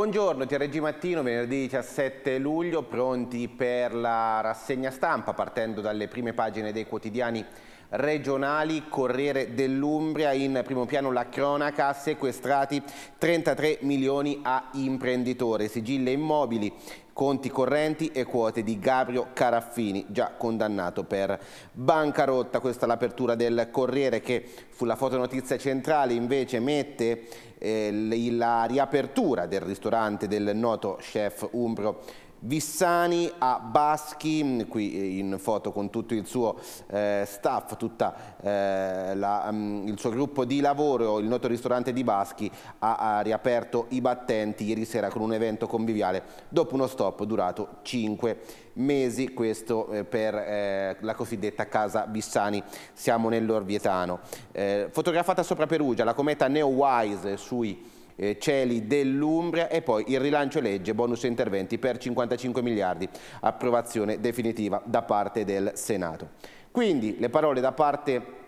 Buongiorno, TRG Mattino, venerdì 17 luglio, pronti per la rassegna stampa, partendo dalle prime pagine dei quotidiani regionali, Corriere dell'Umbria, in primo piano la cronaca, sequestrati 33 milioni a imprenditori, sigille immobili, conti correnti e quote di Gabrio Caraffini, già condannato per bancarotta. Questa è l'apertura del Corriere che sulla fotonotizia centrale, invece mette eh, la riapertura del ristorante del noto chef Umbro Vissani a Baschi, mm, qui in foto con tutto il suo eh, staff, tutto eh, mm, il suo gruppo di lavoro, il noto ristorante di Baschi ha, ha, riaperto i battenti ieri sera con un evento conviviale dopo uno stop durato 5 mesi, questo eh, per eh, la cosiddetta casa Vissani, siamo nell'Orvietano. Eh, fotografata sopra Perugia, la cometa Neowise sui eh, Celi dell'Umbria e poi il rilancio legge bonus interventi per 55 miliardi, approvazione definitiva da parte del Senato. Quindi le parole da parte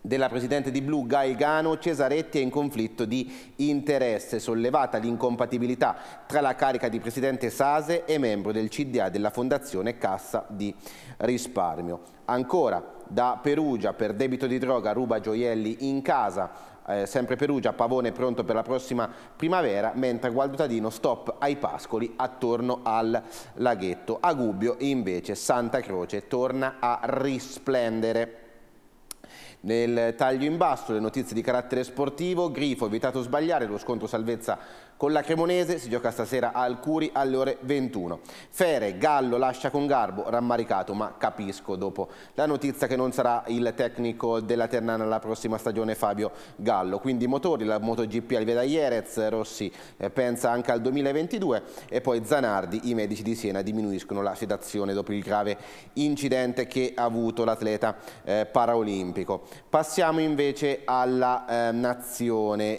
della Presidente di Blu Gaigano Cesaretti è in conflitto di interesse, sollevata l'incompatibilità tra la carica di Presidente Sase e membro del CDA della Fondazione Cassa di Risparmio. Ancora da Perugia per debito di droga ruba gioielli in casa eh, sempre Perugia, Pavone pronto per la prossima primavera, mentre Gualdutadino stop ai pascoli attorno al laghetto. A Gubbio invece Santa Croce torna a risplendere. Nel taglio in basso le notizie di carattere sportivo, Grifo evitato sbagliare lo scontro salvezza con la Cremonese si gioca stasera al Curi alle ore 21. Fere, Gallo lascia con Garbo, rammaricato ma capisco dopo la notizia che non sarà il tecnico della Ternana la prossima stagione Fabio Gallo. Quindi motori, la MotoGP al via da Jerez, Rossi eh, pensa anche al 2022 e poi Zanardi, i medici di Siena diminuiscono la sedazione dopo il grave incidente che ha avuto l'atleta eh, paraolimpico. Passiamo invece alla eh, nazione,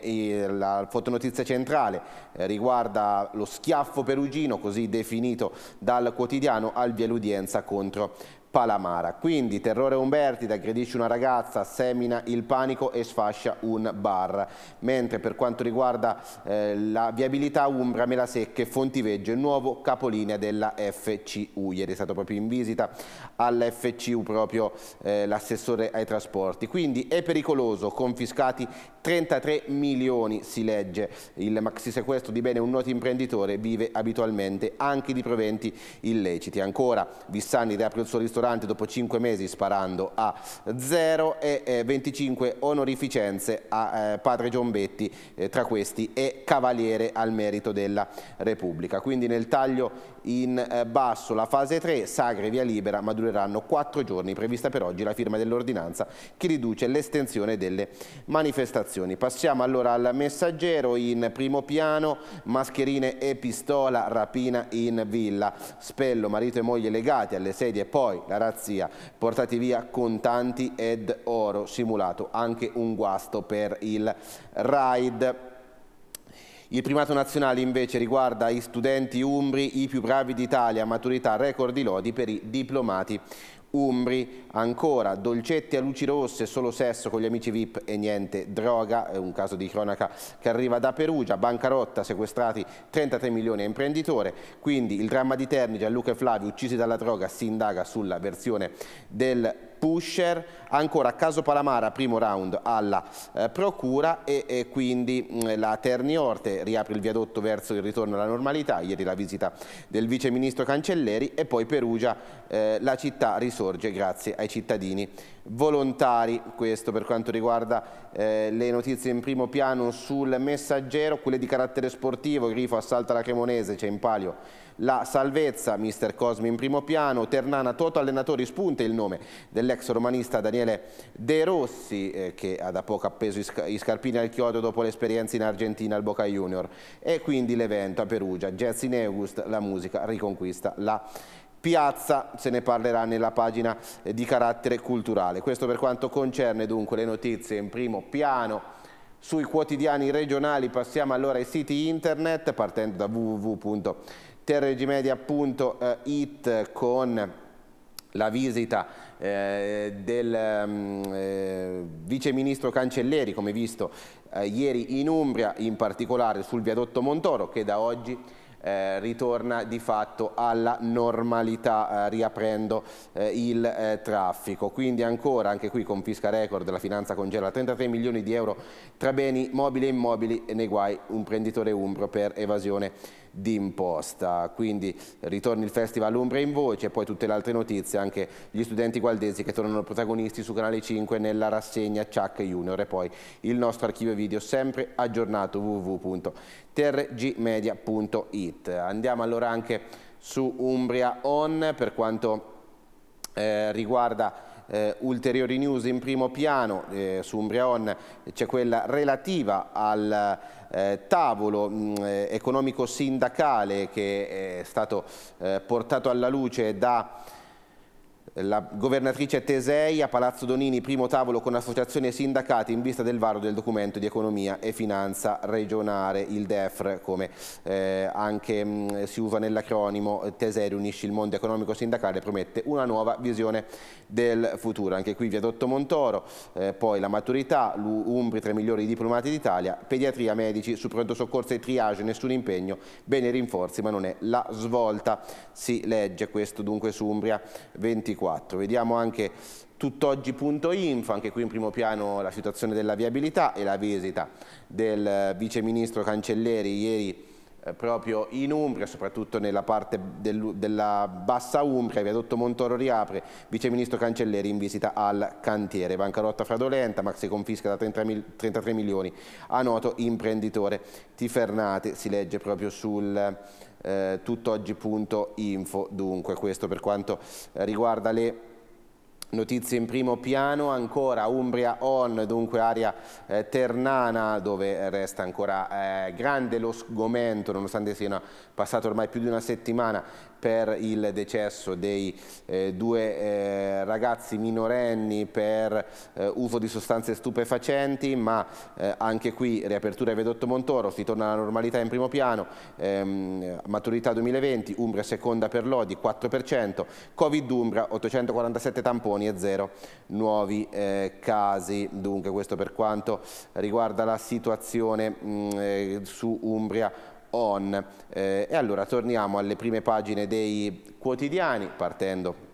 la fotonotizia centrale eh, riguarda lo schiaffo perugino, così definito dal quotidiano, al via l'udienza contro Palamara. Quindi terrore Umberti da aggredisce una ragazza, semina il panico e sfascia un bar. Mentre per quanto riguarda eh, la viabilità Umbra, Melasecche, Fontiveggio, il nuovo capolinea della FCU. Ieri è stato proprio in visita all'FCU proprio eh, l'assessore ai trasporti. Quindi è pericoloso, confiscati 33 milioni si legge. Il maxi sequestro di bene un noto imprenditore vive abitualmente anche di proventi illeciti. Ancora Vissani riapre il suo ristorante dopo 5 mesi sparando a zero e eh, 25 onorificenze a eh, padre Giombetti eh, tra questi e cavaliere al merito della Repubblica. Quindi nel taglio in eh, basso la fase 3, Sagre via libera, ma dureranno 4 giorni, prevista per oggi la firma dell'ordinanza che riduce l'estensione delle manifestazioni. Passiamo allora al messaggero in primo piano, mascherine e pistola, rapina in villa, spello, marito e moglie legati alle sedie, poi la razzia, portati via contanti ed oro simulato, anche un guasto per il RAID. Il primato nazionale invece riguarda i studenti umbri, i più bravi d'Italia, maturità record di lodi per i diplomati Umbri, ancora dolcetti a luci rosse, solo sesso con gli amici VIP e niente droga, è un caso di cronaca che arriva da Perugia, bancarotta, sequestrati 33 milioni a imprenditore, quindi il dramma di Terni, Gianluca e Flavio uccisi dalla droga, si indaga sulla versione del Pusher, ancora Caso Palamara, primo round alla eh, Procura e, e quindi mh, mm, la Orte riapre il viadotto verso il ritorno alla normalità, ieri la visita del Vice Ministro Cancelleri e poi Perugia, eh, la città risorge grazie ai cittadini volontari, questo per quanto riguarda eh, le notizie in primo piano sul messaggero, quelle di carattere sportivo, Grifo assalta la Cremonese, c'è in palio la salvezza, mister Cosmi in primo piano, Ternana Toto allenatori, spunte il nome dell'ex romanista Daniele De Rossi eh, che ha da poco appeso i, sc i scarpini al chiodo dopo l'esperienza in Argentina al Boca Junior e quindi l'evento a Perugia, Jazz in August, la musica riconquista la piazza, se ne parlerà nella pagina eh, di carattere culturale. Questo per quanto concerne dunque le notizie in primo piano sui quotidiani regionali, passiamo allora ai siti internet partendo da www.com trgmedia.it eh, con la visita eh, del mm, eh, ministro Cancelleri, come visto eh, ieri in Umbria, in particolare sul viadotto Montoro, che da oggi eh, ritorna di fatto alla normalità eh, riaprendo eh, il eh, traffico. Quindi ancora anche qui confisca record, la finanza congela 33 milioni di euro tra beni mobili e immobili nei guai un prenditore umbro per evasione d'imposta. Quindi ritorni il Festival Umbra in Voce e poi tutte le altre notizie, anche gli studenti gualdesi che tornano protagonisti su Canale 5 nella rassegna Chuck Junior e poi il nostro archivio video sempre aggiornato www.tergmedia.it. Andiamo allora anche su Umbria On per quanto eh, riguarda eh, ulteriori news in primo piano eh, su Umbria On c'è quella relativa al eh, tavolo mh, mm, eh, economico-sindacale che è stato eh, portato alla luce da la governatrice Tesei a Palazzo Donini, primo tavolo con associazioni e sindacati in vista del varo del documento di economia e finanza regionale, il DEFR, come eh, anche mh, mm, si usa nell'acronimo, Tesei riunisce il mondo economico sindacale e promette una nuova visione del futuro. Anche qui viadotto Montoro, eh, poi la maturità, l'Umbri tra i migliori diplomati d'Italia, pediatria, medici, su pronto soccorso e triage, nessun impegno, bene rinforzi ma non è la svolta, si legge questo dunque su Umbria 24. 2024. Vediamo anche tutt'oggi.info, anche qui in primo piano la situazione della viabilità e la visita del eh, Vice Ministro Cancelleri ieri eh, proprio in Umbria, soprattutto nella parte del, della bassa Umbria, viadotto Montoro riapre, Vice Ministro Cancelleri in visita al cantiere, bancarotta fraudolenta, maxi confisca da 30 mil, 33 milioni a noto imprenditore Tifernate, si legge proprio sul eh, tuttoggi.info. Dunque questo per quanto riguarda le Notizie in primo piano, ancora Umbria On, dunque area eh, ternana dove resta ancora eh, grande lo sgomento nonostante sia passato ormai più di una settimana per il decesso dei eh, due eh, ragazzi minorenni per eh, uso di sostanze stupefacenti, ma eh, anche qui riapertura di Vedotto Montoro, si torna alla normalità in primo piano, ehm, maturità 2020, Umbria seconda per Lodi 4%, Covid Umbra 847 tamponi e zero nuovi eh, casi. Dunque questo per quanto riguarda la situazione mh, mm, eh, su Umbria on. Eh, e allora torniamo alle prime pagine dei quotidiani, partendo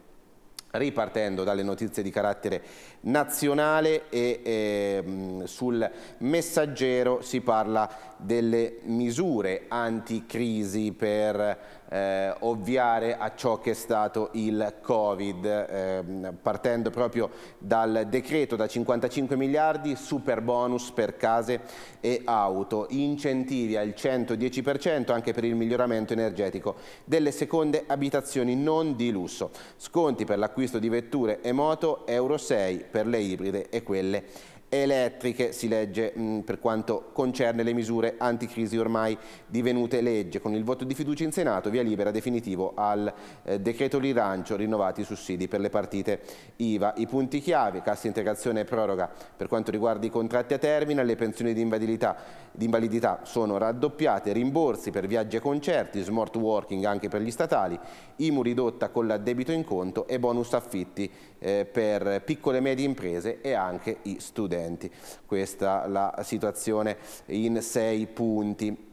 ripartendo dalle notizie di carattere nazionale e eh, sul messaggero si parla delle misure anticrisi per eh, ovviare a ciò che è stato il Covid, eh, partendo proprio dal decreto da 55 miliardi, super bonus per case e auto, incentivi al 110% anche per il miglioramento energetico delle seconde abitazioni non di lusso, sconti per l'acquisto di vetture e moto, Euro 6 per le ibride e quelle elettriche, si legge mh, mm, per quanto concerne le misure anticrisi ormai divenute legge. Con il voto di fiducia in Senato via libera definitivo al eh, decreto rilancio rinnovati i sussidi per le partite IVA. I punti chiave, cassa integrazione e proroga per quanto riguarda i contratti a termine, le pensioni di invalidità, di invalidità sono raddoppiate, rimborsi per viaggi e concerti, smart working anche per gli statali, IMU ridotta con l'addebito in conto e bonus affitti eh, per piccole e medie imprese e anche i studenti. Questa la situazione in sei punti.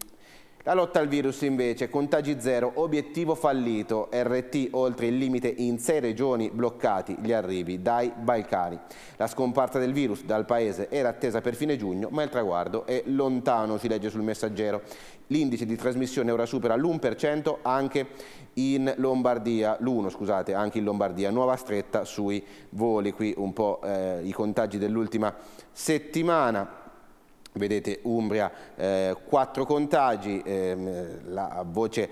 La lotta al virus invece, contagi zero, obiettivo fallito, RT oltre il limite in sei regioni bloccati gli arrivi dai Balcani. La scomparsa del virus dal paese era attesa per fine giugno, ma il traguardo è lontano, si legge sul messaggero l'indice di trasmissione ora supera l'1% anche in Lombardia, l'1 scusate, anche in Lombardia, nuova stretta sui voli, qui un po' eh, i contagi dell'ultima settimana. Vedete Umbria, eh, 4 contagi, eh, la voce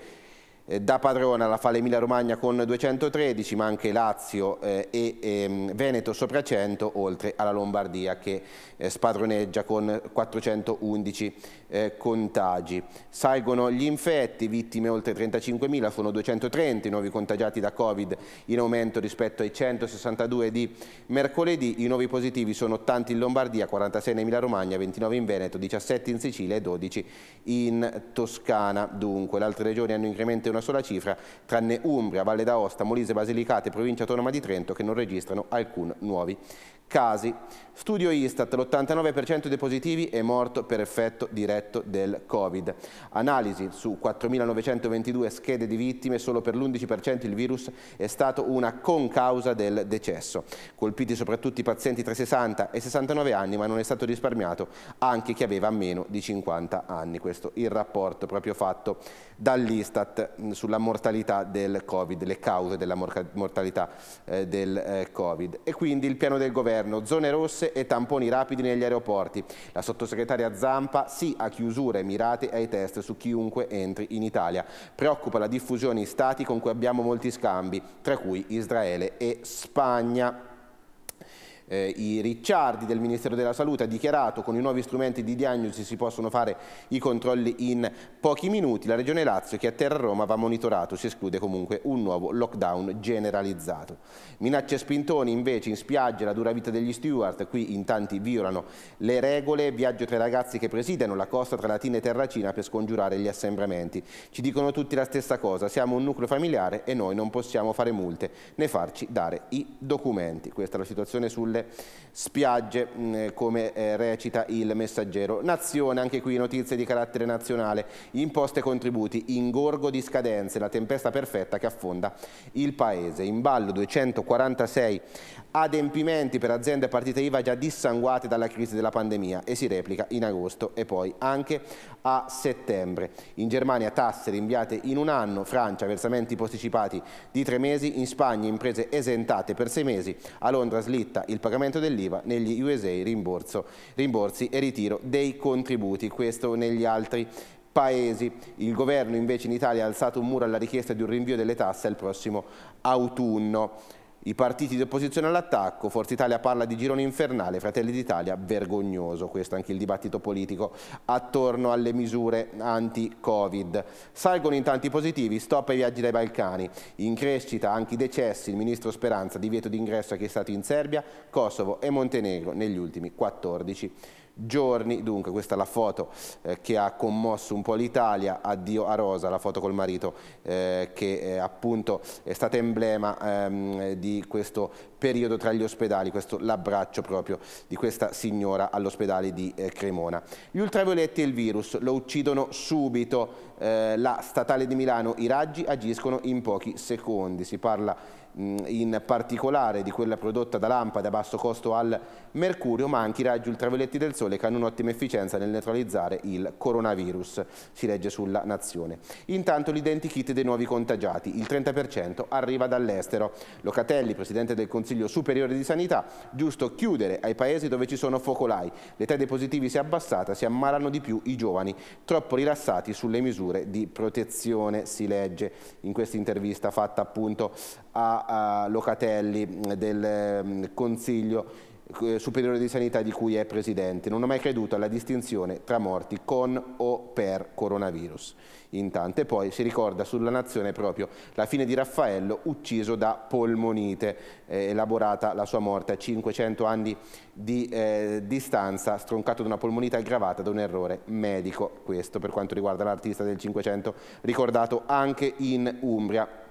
eh, da padrona la fa Emilia Romagna con 213 ma anche Lazio eh, e ehm, Veneto sopra 100 oltre alla Lombardia che eh, spadroneggia con 411 eh, contagi. Salgono gli infetti, vittime oltre 35.000, sono 230 i nuovi contagiati da Covid in aumento rispetto ai 162 di mercoledì, i nuovi positivi sono 80 in Lombardia, 46 in Emilia Romagna, 29 in Veneto, 17 in Sicilia e 12 in Toscana. Dunque le altre regioni hanno incremento una sola cifra, tranne Umbria, Valle d'Aosta, Molise, Basilicate e Provincia Autonoma di Trento che non registrano alcun nuovi casi. Studio Istat, l'89% dei positivi è morto per effetto diretto del Covid. Analisi su 4.922 schede di vittime, solo per l'11% il virus è stato una concausa del decesso. Colpiti soprattutto i pazienti tra 60 e 69 anni, ma non è stato risparmiato anche chi aveva meno di 50 anni. Questo il rapporto proprio fatto dall'Istat mm, sulla mortalità del Covid, le cause della mortalità eh, del eh, Covid. E quindi il piano del governo, zone rosse rosse e tamponi rapidi negli aeroporti. La sottosegretaria Zampa sì a chiusure mirate ai test su chiunque entri in Italia. Preoccupa la diffusione in stati con cui abbiamo molti scambi, tra cui Israele e Spagna. Eh, I Ricciardi del Ministero della Salute ha dichiarato che con i nuovi strumenti di diagnosi si possono fare i controlli in pochi minuti. La Regione Lazio che a Terra Roma va monitorato, si esclude comunque un nuovo lockdown generalizzato. Minacce spintoni invece in spiaggia, la dura vita degli steward, qui in tanti violano le regole, viaggio tra i ragazzi che presidono la costa tra Latina e Terracina per scongiurare gli assembramenti. Ci dicono tutti la stessa cosa, siamo un nucleo familiare e noi non possiamo fare multe né farci dare i documenti. Questa è la situazione sul sulle spiagge mm, come eh, recita il messaggero. Nazione, anche qui notizie di carattere nazionale, imposte e contributi, ingorgo di scadenze, la tempesta perfetta che affonda il paese. In ballo 246 adempimenti per aziende a partita IVA già dissanguate dalla crisi della pandemia e si replica in agosto e poi anche a settembre. In Germania tasse rinviate in un anno, Francia versamenti posticipati di tre mesi, in Spagna imprese esentate per sei mesi, a Londra slitta il pagamento dell'IVA, negli USA rimborso, rimborsi e ritiro dei contributi, questo negli altri paesi. Il governo invece in Italia ha alzato un muro alla richiesta di un rinvio delle tasse al prossimo autunno i partiti di opposizione all'attacco, Forza Italia parla di girone infernale, Fratelli d'Italia vergognoso, questo è anche il dibattito politico attorno alle misure anti-Covid. Salgono in tanti positivi, stop ai viaggi dai Balcani, in crescita anche i decessi, il ministro Speranza, divieto d'ingresso a chi è stato in Serbia, Kosovo e Montenegro negli ultimi 14 giorni. Dunque questa è la foto eh, che ha commosso un po' l'Italia, addio a Rosa, la foto col marito eh, che eh, appunto è stata emblema ehm, di questo periodo tra gli ospedali, questo l'abbraccio proprio di questa signora all'ospedale di eh, Cremona. Gli ultravioletti e il virus lo uccidono subito, eh, la statale di Milano, i raggi agiscono in pochi secondi, si parla in particolare di quella prodotta da lampade a basso costo al mercurio, ma anche i raggi ultravioletti del sole che hanno un'ottima efficienza nel neutralizzare il coronavirus, si legge sulla nazione. Intanto l'identikit dei nuovi contagiati, il 30% arriva dall'estero. Locatelli, Presidente del Consiglio Superiore di Sanità, giusto chiudere ai paesi dove ci sono focolai. L'età dei positivi si è abbassata, si ammalano di più i giovani, troppo rilassati sulle misure di protezione, si legge in questa intervista fatta appunto a, a Locatelli mm, del mm, Consiglio eh, Superiore di Sanità di cui è presidente. Non ho mai creduto alla distinzione tra morti con o per coronavirus. Intanto e poi si ricorda sulla nazione proprio la fine di Raffaello ucciso da polmonite, eh, elaborata la sua morte a 500 anni di eh, distanza, stroncato da una polmonite aggravata da un errore medico. Questo per quanto riguarda l'artista del 500 ricordato anche in Umbria.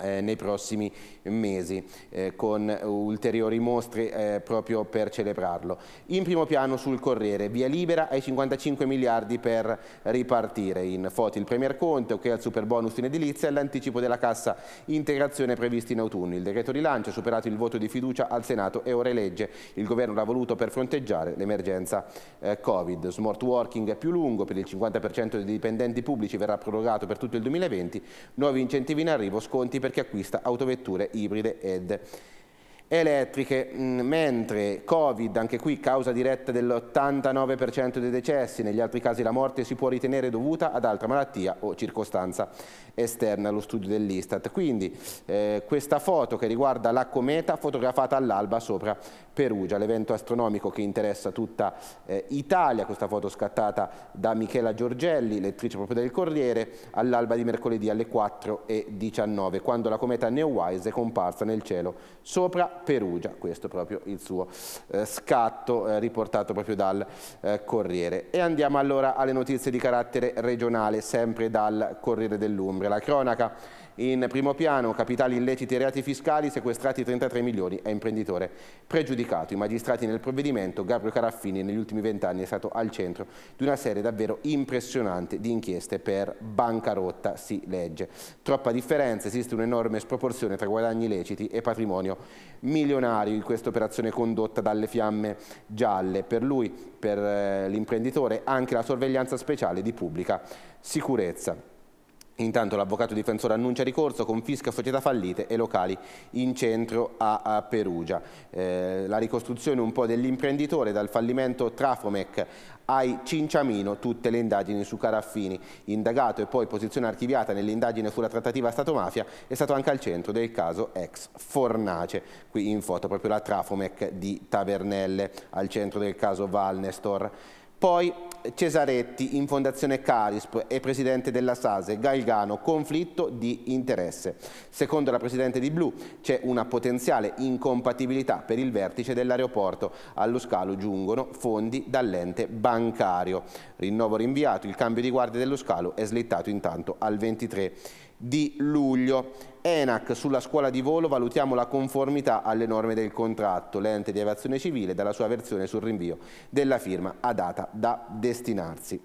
Eh, nei prossimi mesi eh, con ulteriori mostre eh, proprio per celebrarlo. In primo piano sul Corriere, via libera ai 55 miliardi per ripartire. In foto il Premier Conte, ok al super bonus in edilizia e l'anticipo della cassa integrazione previsti in autunno. Il decreto rilancio ha superato il voto di fiducia al Senato e ora è legge. Il governo l'ha voluto per fronteggiare l'emergenza eh, Covid. Smart working più lungo per il 50% dei dipendenti pubblici verrà prorogato per tutto il 2020. Nuovi incentivi in arrivo, sconti per per chi acquista autovetture ibride ed elettriche, mm, mentre Covid, anche qui causa diretta dell'89% dei decessi, negli altri casi la morte si può ritenere dovuta ad altra malattia o circostanza esterna allo studio dell'Istat. Quindi eh, questa foto che riguarda la cometa fotografata all'alba sopra Perugia, l'evento astronomico che interessa tutta eh, Italia, questa foto scattata da Michela Giorgelli, lettrice proprio del Corriere, all'alba di mercoledì alle 4.19, quando la cometa Neowise è comparsa nel cielo sopra Perugia, questo è proprio il suo eh, scatto eh, riportato proprio dal eh, Corriere. E andiamo allora alle notizie di carattere regionale, sempre dal Corriere dell'Umbria. La cronaca in primo piano, capitali illeciti e reati fiscali, sequestrati 33 milioni a imprenditore pregiudicato. I magistrati nel provvedimento, Gabriele Caraffini negli ultimi vent'anni è stato al centro di una serie davvero impressionante di inchieste per bancarotta, si legge. Troppa differenza, esiste un'enorme sproporzione tra guadagni illeciti e patrimonio milionario in questa operazione condotta dalle fiamme gialle. Per lui, per eh, l'imprenditore, anche la sorveglianza speciale di pubblica sicurezza. Intanto l'avvocato difensore annuncia ricorso, confisca società fallite e locali in centro a, Perugia. Eh, la ricostruzione un po' dell'imprenditore dal fallimento Trafomec ai Cinciamino, tutte le indagini su Caraffini. Indagato e poi posizione archiviata nell'indagine sulla trattativa Stato-mafia è stato anche al centro del caso ex Fornace. Qui in foto proprio la Trafomec di Tavernelle, al centro del caso Valnestor. Poi Cesaretti in Fondazione Carisp e presidente della SASE, Galgano, conflitto di interesse. Secondo la presidente di Blu c'è una potenziale incompatibilità per il vertice dell'aeroporto. Allo scalo giungono fondi dall'ente bancario. Rinnovo rinviato, il cambio di guardia dello scalo è slittato intanto al 23 di luglio. ENAC sulla scuola di volo valutiamo la conformità alle norme del contratto, l'ente di aviazione civile dalla sua versione sul rinvio della firma a data da destinarsi.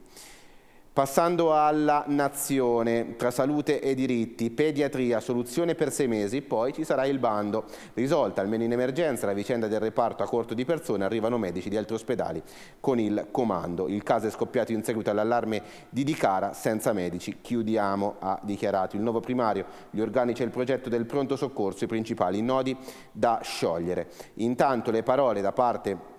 Passando alla nazione, tra salute e diritti, pediatria, soluzione per sei mesi, poi ci sarà il bando. Risolta, almeno in emergenza, la vicenda del reparto a corto di persone, arrivano medici di altri ospedali con il comando. Il caso è scoppiato in seguito all'allarme di Dicara, senza medici, chiudiamo, ha dichiarato il nuovo primario, gli organici e il progetto del pronto soccorso, i principali nodi da sciogliere. Intanto le parole da parte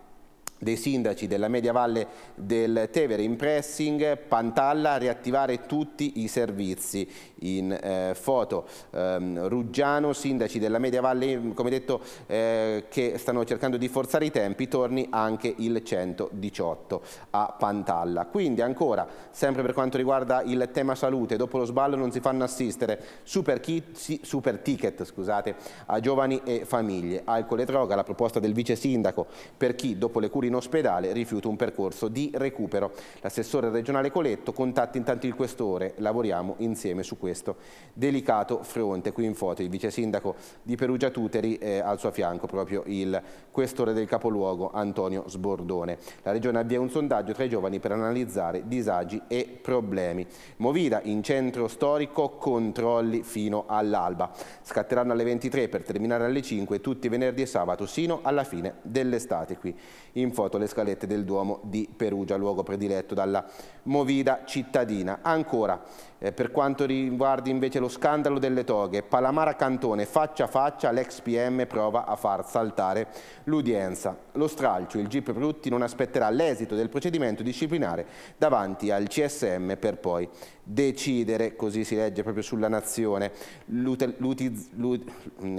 dei sindaci della media valle del Tevere in pressing, Pantalla a riattivare tutti i servizi in eh, foto, ehm, Ruggiano, sindaci della media valle come detto eh, che stanno cercando di forzare i tempi, torni anche il 118 a Pantalla, quindi ancora sempre per quanto riguarda il tema salute, dopo lo sballo non si fanno assistere super, kit, super ticket scusate, a giovani e famiglie, alcol e droga, la proposta del vice sindaco per chi dopo le cure in ospedale, rifiuta un percorso di recupero. L'assessore regionale Coletto contatta intanto il questore, lavoriamo insieme su questo delicato fronte. Qui in foto il vice sindaco di Perugia Tuteri eh, al suo fianco proprio il questore del capoluogo Antonio Sbordone. La regione avvia un sondaggio tra i giovani per analizzare disagi e problemi. Movida in centro storico controlli fino all'alba. Scatteranno alle 23 per terminare alle 5 tutti venerdì e sabato sino alla fine dell'estate qui in foto foto le scalette del Duomo di Perugia, luogo prediletto dalla movida cittadina. Ancora, eh, per quanto riguarda invece lo scandalo delle toghe, Palamara Cantone faccia a faccia l'ex PM prova a far saltare l'udienza. Lo stralcio, il GIP Brutti non aspetterà l'esito del procedimento disciplinare davanti al CSM per poi decidere, così si legge proprio sulla nazione. Mm,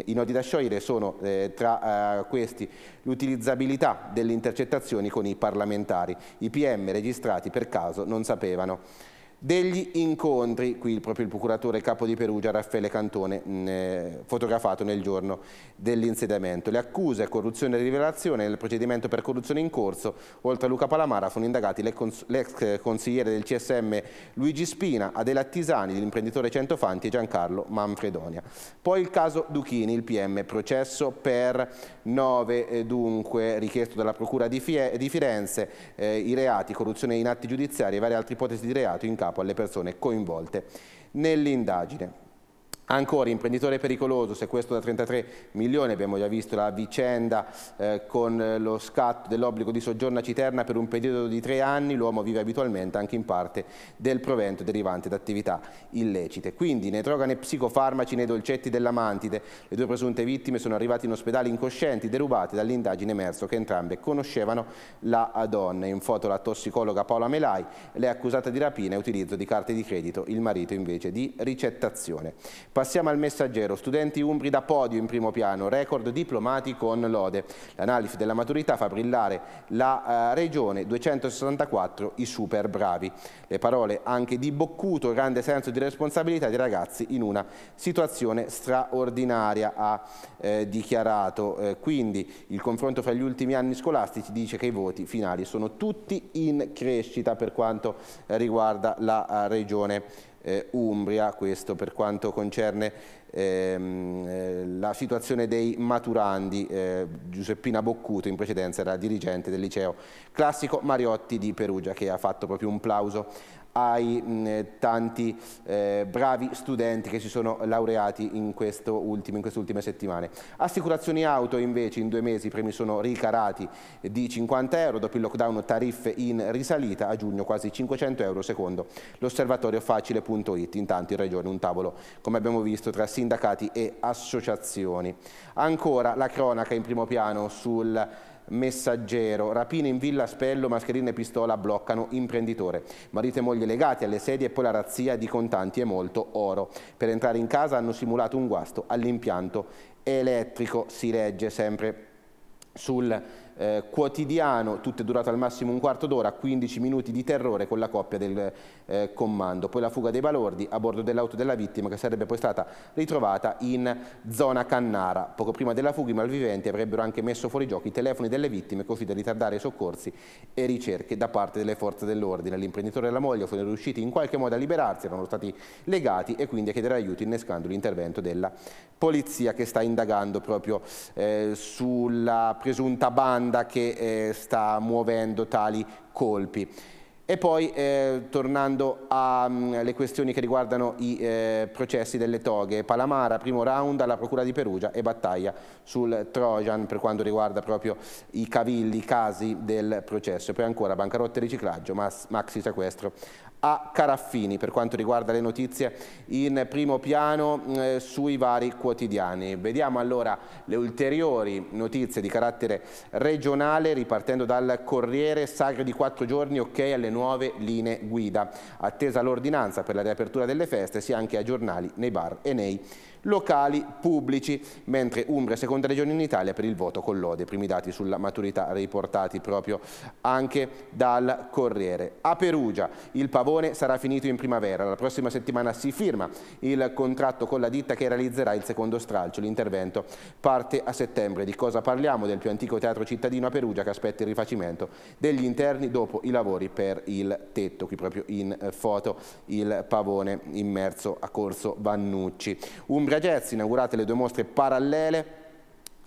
I nodi da sciogliere sono eh, tra eh, questi l'utilizzabilità delle intercettazioni con i parlamentari. I PM registrati per caso non sapevano degli incontri, qui proprio il procuratore capo di Perugia Raffaele Cantone mh, mm, eh, fotografato nel giorno dell'insediamento. Le accuse, corruzione e rivelazione nel procedimento per corruzione in corso, oltre a Luca Palamara sono indagati l'ex consigliere del CSM Luigi Spina, Adela Tisani, l'imprenditore Centofanti e Giancarlo Manfredonia. Poi il caso Duchini, il PM, processo per nove eh, dunque richiesto dalla procura di, Firenze, eh, i reati corruzione in atti giudiziari e varie altre ipotesi di reato in capo capo alle persone coinvolte nell'indagine. Ancora imprenditore pericoloso, sequestro da 33 milioni, abbiamo già visto la vicenda eh, con lo scatto dell'obbligo di soggiorno a Citerna per un periodo di tre anni, l'uomo vive abitualmente anche in parte del provento derivante da attività illecite. Quindi né droga né psicofarmaci né dolcetti della mantide, le due presunte vittime sono arrivate in ospedale incoscienti, derubate dall'indagine emerso che entrambe conoscevano la donna. In foto la tossicologa Paola Melai, lei è accusata di rapina e utilizzo di carte di credito, il marito invece di ricettazione. Passiamo al messaggero. Studenti umbri da podio in primo piano, record diplomati con lode. L'analisi della maturità fa brillare la eh, regione 264, i super bravi. Le parole anche di Boccuto, grande senso di responsabilità dei ragazzi in una situazione straordinaria, ha eh, dichiarato. Eh, quindi il confronto fra gli ultimi anni scolastici dice che i voti finali sono tutti in crescita per quanto riguarda la eh, regione eh, Umbria, questo per quanto concerne ehm, eh, la situazione dei maturandi. Eh, Giuseppina Boccuto in precedenza era dirigente del liceo classico Mariotti di Perugia che ha fatto proprio un plauso ai mh, tanti eh, bravi studenti che si sono laureati in, ultimo, in, queste ultime settimane. Assicurazioni auto invece in due mesi i premi sono ricarati di 50 euro, dopo il lockdown tariffe in risalita, a giugno quasi 500 euro secondo l'osservatorio facile.it, intanto in regione un tavolo come abbiamo visto tra sindacati e associazioni. Ancora la cronaca in primo piano sul messaggero. Rapine in villa Spello, mascherine e pistola bloccano imprenditore. Marito e moglie legati alle sedie e poi la razzia di contanti e molto oro. Per entrare in casa hanno simulato un guasto all'impianto elettrico, si legge sempre sul eh, quotidiano, tutte durate al massimo un quarto d'ora, 15 minuti di terrore con la coppia del eh, comando. Poi la fuga dei balordi a bordo dell'auto della vittima che sarebbe poi stata ritrovata in zona Cannara. Poco prima della fuga i malviventi avrebbero anche messo fuori gioco i telefoni delle vittime così da ritardare i soccorsi e ricerche da parte delle forze dell'ordine. L'imprenditore e la moglie furono riusciti in qualche modo a liberarsi, erano stati legati e quindi a chiedere aiuto innescando l'intervento della polizia che sta indagando proprio eh, sulla presunta banda Olanda che eh, sta muovendo tali colpi. E poi eh, tornando mm, alle questioni che riguardano i eh, processi delle toghe, Palamara primo round alla Procura di Perugia e battaglia sul Trojan per quanto riguarda proprio i cavilli, i casi del processo. E poi ancora bancarotta e riciclaggio, mas, maxi sequestro a Caraffini per quanto riguarda le notizie in primo piano mm, eh, sui vari quotidiani. Vediamo allora le ulteriori notizie di carattere regionale ripartendo dal Corriere Sagre di quattro giorni ok alle nuove linee guida. Attesa l'ordinanza per la riapertura delle feste sia anche ai giornali, nei bar e nei locali pubblici, mentre Umbria seconda regione in Italia per il voto con lode, primi dati sulla maturità riportati proprio anche dal Corriere. A Perugia il pavone maratone sarà finito in primavera. La prossima settimana si firma il contratto con la ditta che realizzerà il secondo stralcio. L'intervento parte a settembre. Di cosa parliamo? Del più antico teatro cittadino a Perugia che aspetta il rifacimento degli interni dopo i lavori per il tetto. Qui proprio in eh, foto il pavone immerso a Corso Vannucci. Umbria Jazz, inaugurate le due mostre parallele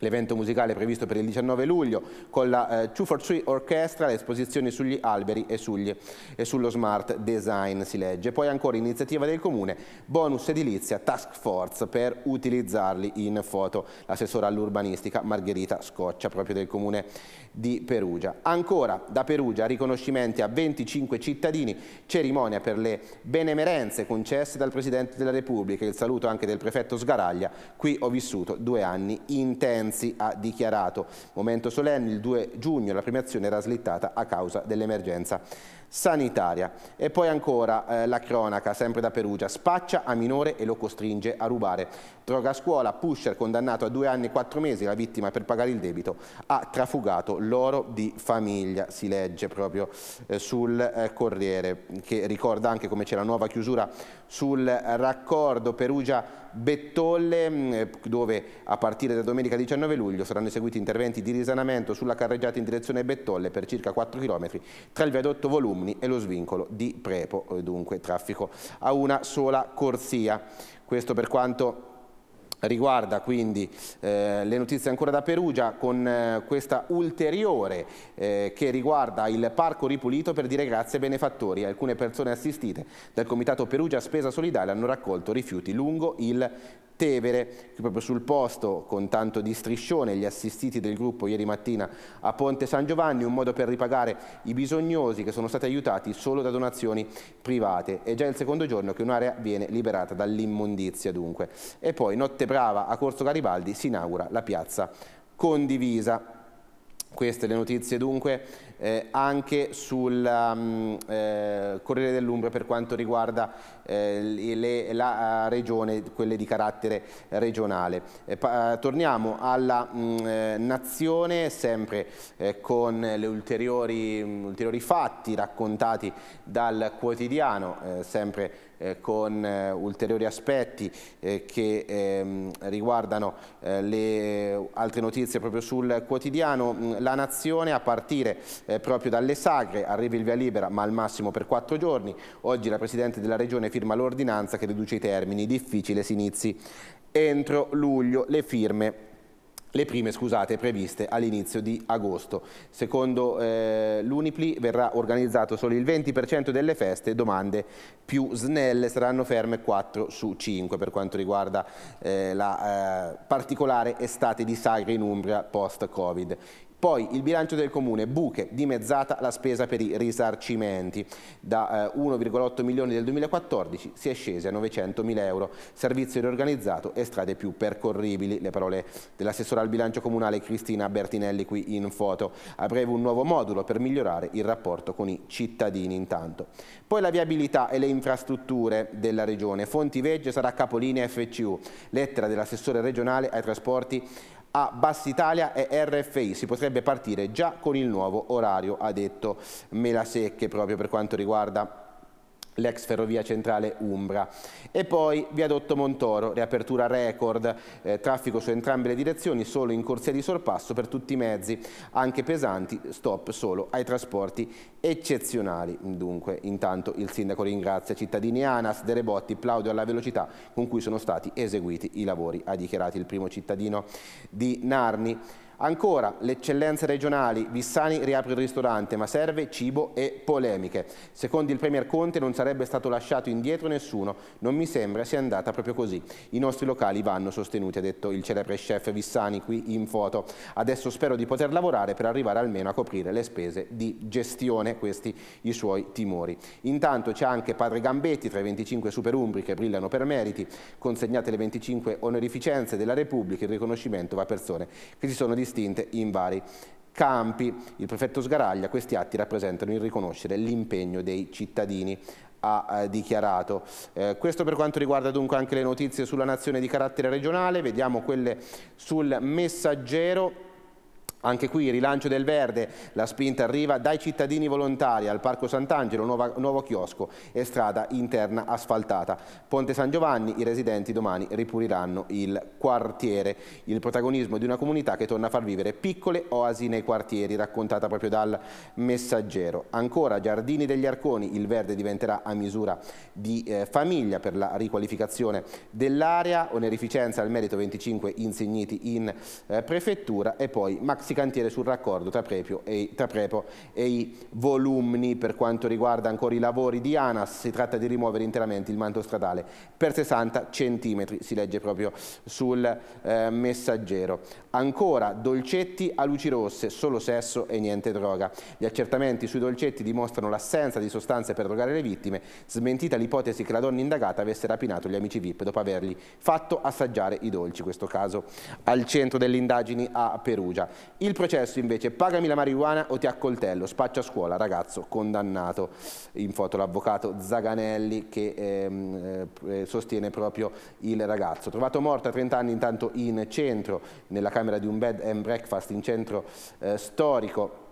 L'evento musicale previsto per il 19 luglio con la eh, 243 Orchestra, esposizioni sugli alberi e, sugli, e, sullo smart design si legge. Poi ancora iniziativa del comune, bonus edilizia, task force per utilizzarli in foto. L'assessora all'urbanistica Margherita Scoccia, proprio del comune di Perugia. Ancora da Perugia riconoscimenti a 25 cittadini, cerimonia per le benemerenze concesse dal Presidente della Repubblica, il saluto anche del prefetto Sgaraglia. Qui ho vissuto due anni intensi Renzi ha dichiarato. Momento solenne, il 2 giugno la premiazione era slittata a causa dell'emergenza sanitaria. E poi ancora eh, la cronaca, sempre da Perugia, spaccia a minore e lo costringe a rubare. Droga a scuola, pusher condannato a due anni e quattro mesi, la vittima per pagare il debito ha trafugato l'oro di famiglia, si legge proprio eh, sul eh, Corriere, che ricorda anche come c'è la nuova chiusura sul raccordo Perugia-Bettolle, mm, eh, dove a partire da domenica 19 luglio saranno eseguiti interventi di risanamento sulla carreggiata in direzione Bettolle per circa 4 km tra il viadotto Volume alunni e lo svincolo di Prepo, eh, dunque traffico a una sola corsia. Questo per quanto Riguarda quindi eh, le notizie ancora da Perugia con eh, questa ulteriore eh, che riguarda il parco ripulito per dire grazie ai benefattori. Alcune persone assistite dal Comitato Perugia Spesa Solidale hanno raccolto rifiuti lungo il Tevere, qui proprio sul posto con tanto di striscione gli assistiti del gruppo ieri mattina a Ponte San Giovanni, un modo per ripagare i bisognosi che sono stati aiutati solo da donazioni private. È già il secondo giorno che un'area viene liberata dall'immondizia dunque. E poi notte Brava a Corso Garibaldi si inaugura la piazza condivisa. Queste le notizie dunque eh, anche sul um, eh, Corriere dell'Umbria per quanto riguarda eh, le, la eh, regione, quelle di carattere regionale. Eh, pa, eh, torniamo alla mh, mm, nazione sempre con le ulteriori, mh, mm, ulteriori, fatti raccontati dal quotidiano, sempre eh, con eh, ulteriori aspetti eh, che ehm, riguardano eh, le altre notizie proprio sul quotidiano. Mm, la Nazione a partire eh, proprio dalle sagre arriva il via libera ma al massimo per quattro giorni. Oggi la Presidente della Regione firma l'ordinanza che riduce i termini. Difficile si inizi entro luglio le firme le prime scusate, previste all'inizio di agosto. Secondo eh, l'Unipli verrà organizzato solo il 20% delle feste, domande più snelle saranno ferme 4 su 5 per quanto riguarda eh, la eh, particolare estate di Sagri in Umbria post-Covid. Poi il bilancio del comune, buche, dimezzata la spesa per i risarcimenti. Da eh, 1,8 milioni del 2014 si è scesi a 900 mila euro. Servizio riorganizzato e strade più percorribili. Le parole dell'assessore al bilancio comunale Cristina Bertinelli qui in foto. A breve un nuovo modulo per migliorare il rapporto con i cittadini intanto. Poi la viabilità e le infrastrutture della regione. Fonti Vegge sarà capolinea FCU. Lettera dell'assessore regionale ai trasporti a Bassa Italia e RFI. Si potrebbe partire già con il nuovo orario, ha detto Melasecche proprio per quanto riguarda l'ex ferrovia centrale Umbra e poi viadotto Montoro, riapertura record, eh, traffico su entrambe le direzioni solo in corsia di sorpasso per tutti i mezzi, anche pesanti, stop solo ai trasporti eccezionali. Dunque intanto il sindaco ringrazia cittadini ANAS, De Rebotti, plaudio alla velocità con cui sono stati eseguiti i lavori, ha dichiarato il primo cittadino di Narni. Ancora, le eccellenze regionali, Vissani riapre il ristorante, ma serve cibo e polemiche. Secondo il Premier Conte non sarebbe stato lasciato indietro nessuno, non mi sembra sia andata proprio così. I nostri locali vanno sostenuti, ha detto il celebre chef Vissani qui in foto. Adesso spero di poter lavorare per arrivare almeno a coprire le spese di gestione, questi i suoi timori. Intanto c'è anche Padre Gambetti tra i 25 superumbri che brillano per meriti, consegnate le 25 onorificenze della Repubblica, il riconoscimento va a persone che si sono distrutte distinte in vari campi. Il prefetto Sgaraglia questi atti rappresentano il riconoscere l'impegno dei cittadini ha eh, dichiarato. Eh, questo per quanto riguarda dunque anche le notizie sulla nazione di carattere regionale, vediamo quelle sul messaggero anche qui rilancio del verde, la spinta arriva dai cittadini volontari al Parco Sant'Angelo, nuova, nuovo chiosco e strada interna asfaltata. Ponte San Giovanni, i residenti domani ripuliranno il quartiere. Il protagonismo di una comunità che torna a far vivere piccole oasi nei quartieri, raccontata proprio dal messaggero. Ancora Giardini degli Arconi, il verde diventerà a misura di eh, famiglia per la riqualificazione dell'area, onerificenza al merito 25 insigniti in eh, prefettura e poi maxi cantiere sul raccordo tra, Prepio e, tra Prepo e i Volumni. Per quanto riguarda ancora i lavori di ANAS, si tratta di rimuovere interamente il manto stradale per 60 centimetri, si legge proprio sul eh, messaggero. Ancora dolcetti a luci rosse, solo sesso e niente droga. Gli accertamenti sui dolcetti dimostrano l'assenza di sostanze per drogare le vittime, smentita l'ipotesi che la donna indagata avesse rapinato gli amici VIP dopo avergli fatto assaggiare i dolci, questo caso al centro delle indagini a Perugia. Il processo invece, pagami la marijuana o ti accoltello, spaccia a scuola, ragazzo condannato. In foto l'avvocato Zaganelli che ehm, eh, sostiene proprio il ragazzo. Trovato morto a 30 anni intanto in centro, nella camera di un bed and breakfast in centro eh, storico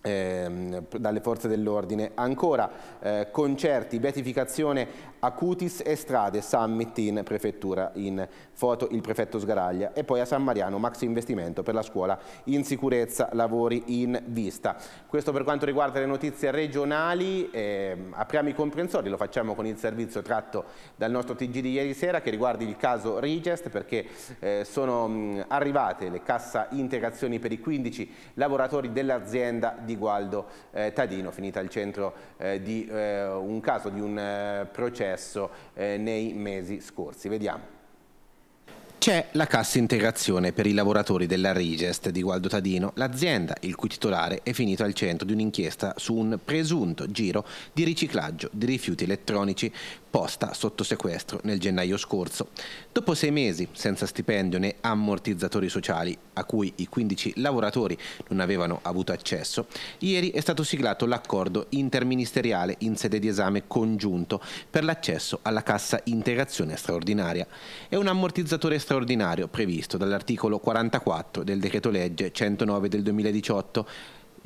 ehm, dalle forze dell'ordine. Ancora eh, concerti, beatificazione Acutis e strade, summit in prefettura, in foto il prefetto Sgaraglia e poi a San Mariano max investimento per la scuola in sicurezza, lavori in vista. Questo per quanto riguarda le notizie regionali, eh, apriamo i comprensori, lo facciamo con il servizio tratto dal nostro TG di ieri sera che riguarda il caso Rigest perché eh, sono mh, arrivate le cassa integrazioni per i 15 lavoratori dell'azienda di Gualdo eh, Tadino, finita al centro eh, di eh, un caso di un eh, processo successo eh, nei mesi scorsi. Vediamo. C'è la cassa integrazione per i lavoratori della Rigest di Gualdo Tadino, l'azienda il cui titolare è finito al centro di un'inchiesta su un presunto giro di riciclaggio di rifiuti elettronici posta sotto sequestro nel gennaio scorso. Dopo sei mesi senza stipendio né ammortizzatori sociali, a cui i 15 lavoratori non avevano avuto accesso, ieri è stato siglato l'accordo interministeriale in sede di esame congiunto per l'accesso alla cassa integrazione straordinaria. È un ammortizzatore straordinario previsto dall'articolo 44 del decreto legge 109 del 2018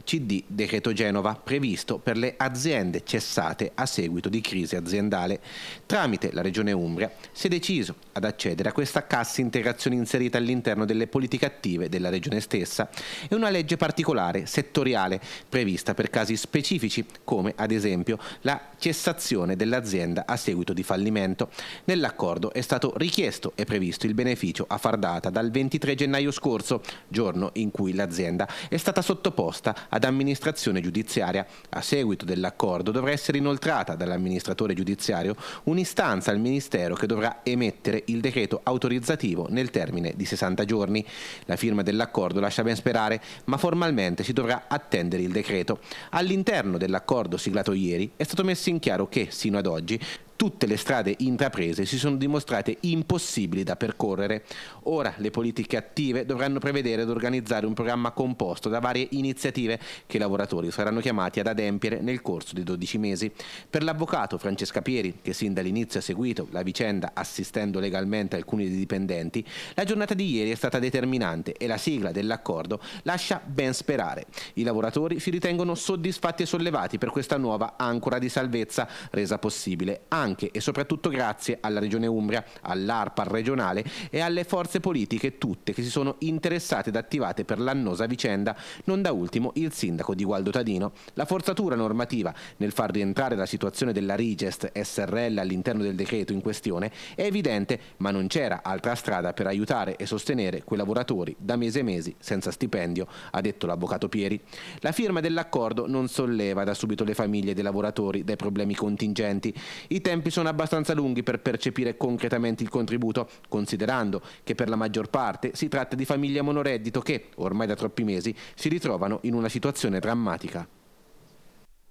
CD decreto Genova previsto per le aziende cessate a seguito di crisi aziendale. Tramite la Regione Umbria si è deciso ad accedere a questa cassa integrazione inserita all'interno delle politiche attive della Regione stessa e una legge particolare settoriale prevista per casi specifici come ad esempio la cessazione dell'azienda a seguito di fallimento. Nell'accordo è stato richiesto e previsto il beneficio a far data dal 23 gennaio scorso, giorno in cui l'azienda è stata sottoposta a ad amministrazione giudiziaria. A seguito dell'accordo dovrà essere inoltrata dall'amministratore giudiziario un'istanza al Ministero che dovrà emettere il decreto autorizzativo nel termine di 60 giorni. La firma dell'accordo lascia ben sperare, ma formalmente si dovrà attendere il decreto. All'interno dell'accordo siglato ieri è stato messo in chiaro che, sino ad oggi, tutte le strade intraprese si sono dimostrate impossibili da percorrere. Ora le politiche attive dovranno prevedere ed organizzare un programma composto da varie iniziative che i lavoratori saranno chiamati ad adempiere nel corso di 12 mesi. Per l'avvocato Francesca Pieri, che sin dall'inizio ha seguito la vicenda assistendo legalmente alcuni dipendenti, la giornata di ieri è stata determinante e la sigla dell'accordo lascia ben sperare. I lavoratori si ritengono soddisfatti e sollevati per questa nuova ancora di salvezza resa possibile anche anche e soprattutto grazie alla Regione Umbria, all'ARPA regionale e alle forze politiche tutte che si sono interessate ed attivate per l'annosa vicenda, non da ultimo il sindaco di Gualdo Tadino. La forzatura normativa nel far rientrare la situazione della Rigest SRL all'interno del decreto in questione è evidente, ma non c'era altra strada per aiutare e sostenere quei lavoratori da mesi e mesi senza stipendio, ha detto l'avvocato Pieri. La firma dell'accordo non solleva da subito le famiglie dei lavoratori dai problemi contingenti. I temi tempi sono abbastanza lunghi per percepire concretamente il contributo, considerando che per la maggior parte si tratta di famiglie monoreddito che, ormai da troppi mesi, si ritrovano in una situazione drammatica.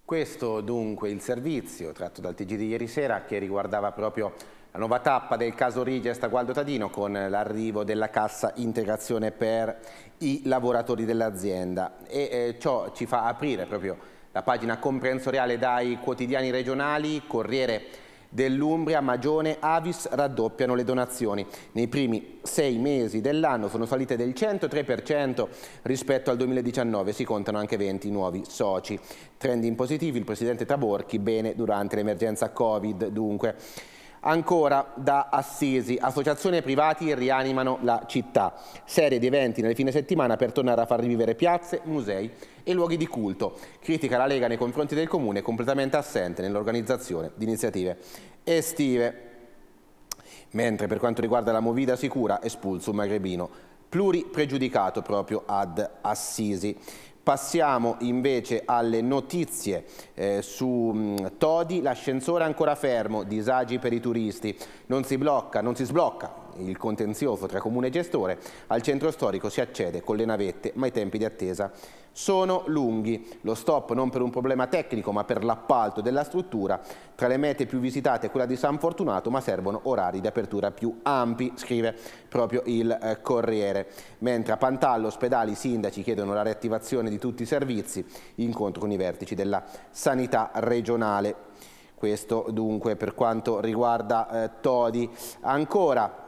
Questo dunque il servizio tratto dal TG di ieri sera che riguardava proprio la nuova tappa del caso Rigest a Gualdo Tadino con l'arrivo della cassa integrazione per i lavoratori dell'azienda e eh, ciò ci fa aprire proprio la pagina comprensoriale dai quotidiani regionali, Corriere dell'Umbria, Magione, Avis raddoppiano le donazioni. Nei primi sei mesi dell'anno sono salite del 103% rispetto al 2019, si contano anche 20 nuovi soci. Trend in positivi, il presidente Taborchi bene durante l'emergenza Covid dunque. Ancora da Assisi, associazioni privati rianimano la città, serie di eventi nel fine settimana per tornare a far rivivere piazze, musei e luoghi di culto. Critica la Lega nei confronti del Comune completamente assente nell'organizzazione di iniziative estive. Mentre per quanto riguarda la Movida Sicura, espulso un magrebino pluripregiudicato proprio ad Assisi. Passiamo invece alle notizie eh, su mh, mm, Todi, l'ascensore ancora fermo, disagi per i turisti, non si blocca, non si sblocca, il contenzioso tra comune e gestore, al centro storico si accede con le navette, ma i tempi di attesa sono lunghi. Lo stop non per un problema tecnico, ma per l'appalto della struttura. Tra le mete più visitate è quella di San Fortunato, ma servono orari di apertura più ampi, scrive proprio il eh, Corriere. Mentre a Pantallo, ospedali, i sindaci chiedono la riattivazione di tutti i servizi, incontro con i vertici della sanità regionale. Questo dunque per quanto riguarda eh, Todi. Ancora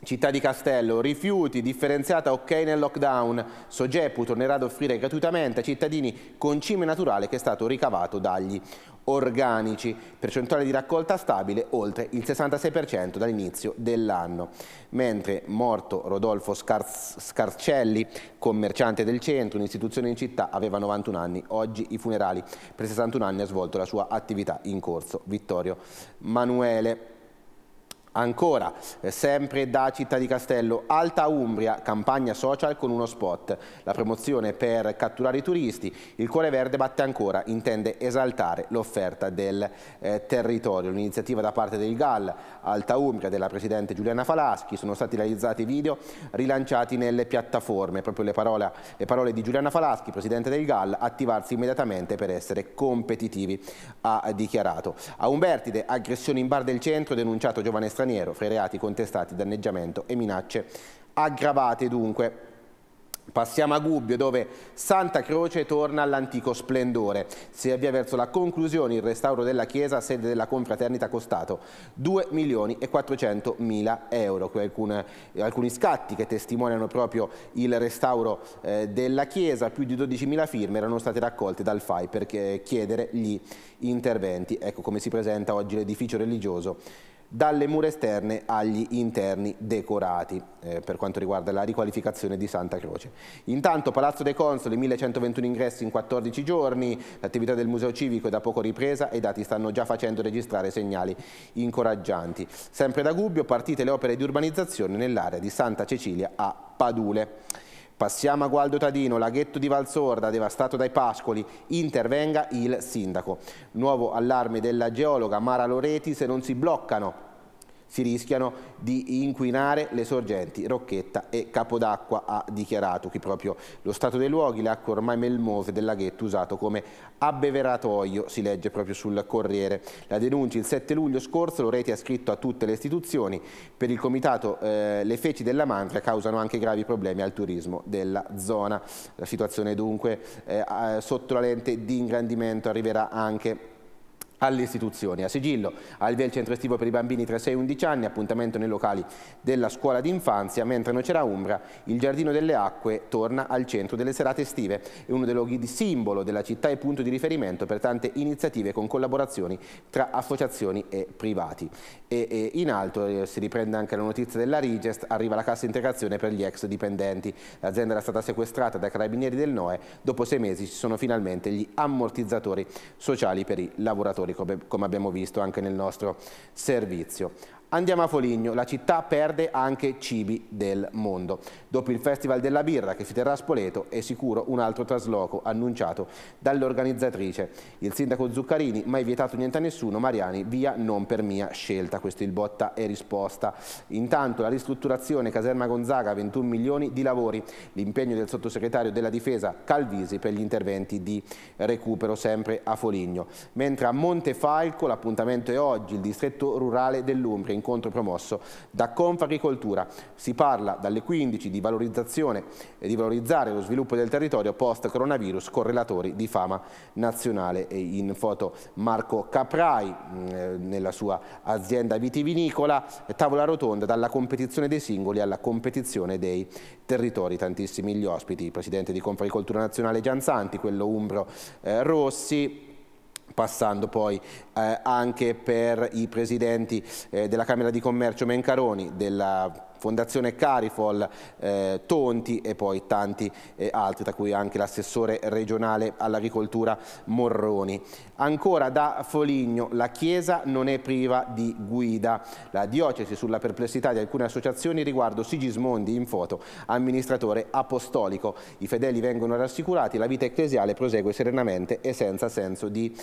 Città di Castello, rifiuti, differenziata ok nel lockdown, Sogepu tornerà ad offrire gratuitamente ai cittadini concime naturale che è stato ricavato dagli organici, percentuale di raccolta stabile oltre il 66% dall'inizio dell'anno, mentre morto Rodolfo Scarz Scarcelli, commerciante del centro, un'istituzione in città, aveva 91 anni, oggi i funerali, per 61 anni ha svolto la sua attività in corso. Vittorio Manuele. Ancora, sempre da Città di Castello, Alta Umbria, campagna social con uno spot. La promozione per catturare i turisti, il Cuore Verde batte ancora, intende esaltare l'offerta del eh, territorio. Un'iniziativa da parte del GAL, Alta Umbria, della Presidente Giuliana Falaschi, sono stati realizzati video rilanciati nelle piattaforme. Proprio le parole, le parole di Giuliana Falaschi, Presidente del GAL, attivarsi immediatamente per essere competitivi, ha dichiarato. A Umbertide, aggressione in bar del centro, denunciato giovane straniero straniero fra i reati contestati danneggiamento e minacce aggravate dunque. Passiamo a Gubbio dove Santa Croce torna all'antico splendore. Si avvia verso la conclusione il restauro della chiesa sede della confraternita costato 2 milioni e 400 mila euro. Alcune, alcuni scatti che testimoniano proprio il restauro eh, della chiesa. Più di 12 mila firme erano state raccolte dal FAI per eh, chiedere gli interventi. Ecco come si presenta oggi l'edificio religioso dalle mura esterne agli interni decorati eh, per quanto riguarda la riqualificazione di Santa Croce. Intanto Palazzo dei Consoli, 1121 ingressi in 14 giorni, l'attività del Museo Civico è da poco ripresa e i dati stanno già facendo registrare segnali incoraggianti. Sempre da Gubbio partite le opere di urbanizzazione nell'area di Santa Cecilia a Padule. Passiamo a Gualdo Tadino, laghetto di Valsorda devastato dai pascoli, intervenga il sindaco. Nuovo allarme della geologa Mara Loreti se non si bloccano si rischiano di inquinare le sorgenti Rocchetta e Capodacqua, ha dichiarato qui proprio lo stato dei luoghi, l'acqua ormai melmose del laghetto usato come abbeveratoio, si legge proprio sul Corriere. La denuncia il 7 luglio scorso, Loreti ha scritto a tutte le istituzioni, per il comitato eh, le feci della mantra causano anche gravi problemi al turismo della zona. La situazione dunque eh, sotto la lente di ingrandimento arriverà anche alle istituzioni. A Sigillo, al VEL Centro Estivo per i Bambini tra 6 e 11 anni, appuntamento nei locali della scuola d'infanzia, mentre non c'era Umbra, il Giardino delle Acque torna al centro delle serate estive. È uno dei luoghi di simbolo della città e punto di riferimento per tante iniziative con collaborazioni tra associazioni e privati. E, e in alto eh, si riprende anche la notizia della Rigest, arriva la cassa integrazione per gli ex dipendenti. L'azienda era stata sequestrata dai carabinieri del NOE, dopo sei mesi ci sono finalmente gli ammortizzatori sociali per i lavoratori come, come abbiamo visto anche nel nostro servizio. Andiamo a Foligno, la città perde anche cibi del mondo. Dopo il Festival della Birra che si terrà a Spoleto è sicuro un altro trasloco annunciato dall'organizzatrice. Il sindaco Zuccarini, mai vietato niente a nessuno, Mariani, via non per mia scelta, questo è il botta e risposta. Intanto la ristrutturazione Caserma Gonzaga, 21 milioni di lavori, l'impegno del sottosegretario della difesa Calvisi per gli interventi di recupero sempre a Foligno. Mentre a Montefalco l'appuntamento è oggi, il distretto rurale dell'Umbria incontro promosso da Confagricoltura. Si parla dalle 15 di, valorizzazione e di valorizzare lo sviluppo del territorio post-coronavirus con relatori di fama nazionale. E in foto Marco Caprai mm, eh, nella sua azienda vitivinicola, tavola rotonda dalla competizione dei singoli alla competizione dei territori. Tantissimi gli ospiti, il presidente di Confagricoltura Nazionale Gianzanti, quello Umbro eh, Rossi, passando poi eh, anche per i presidenti eh, della Camera di Commercio Mencaroni, della Fondazione Carifol, eh, Tonti e poi tanti eh, altri, tra cui anche l'assessore regionale all'agricoltura Morroni. Ancora da Foligno, la Chiesa non è priva di guida. La diocesi sulla perplessità di alcune associazioni riguardo Sigismondi in foto, amministratore apostolico. I fedeli vengono rassicurati, la vita ecclesiale prosegue serenamente e senza senso di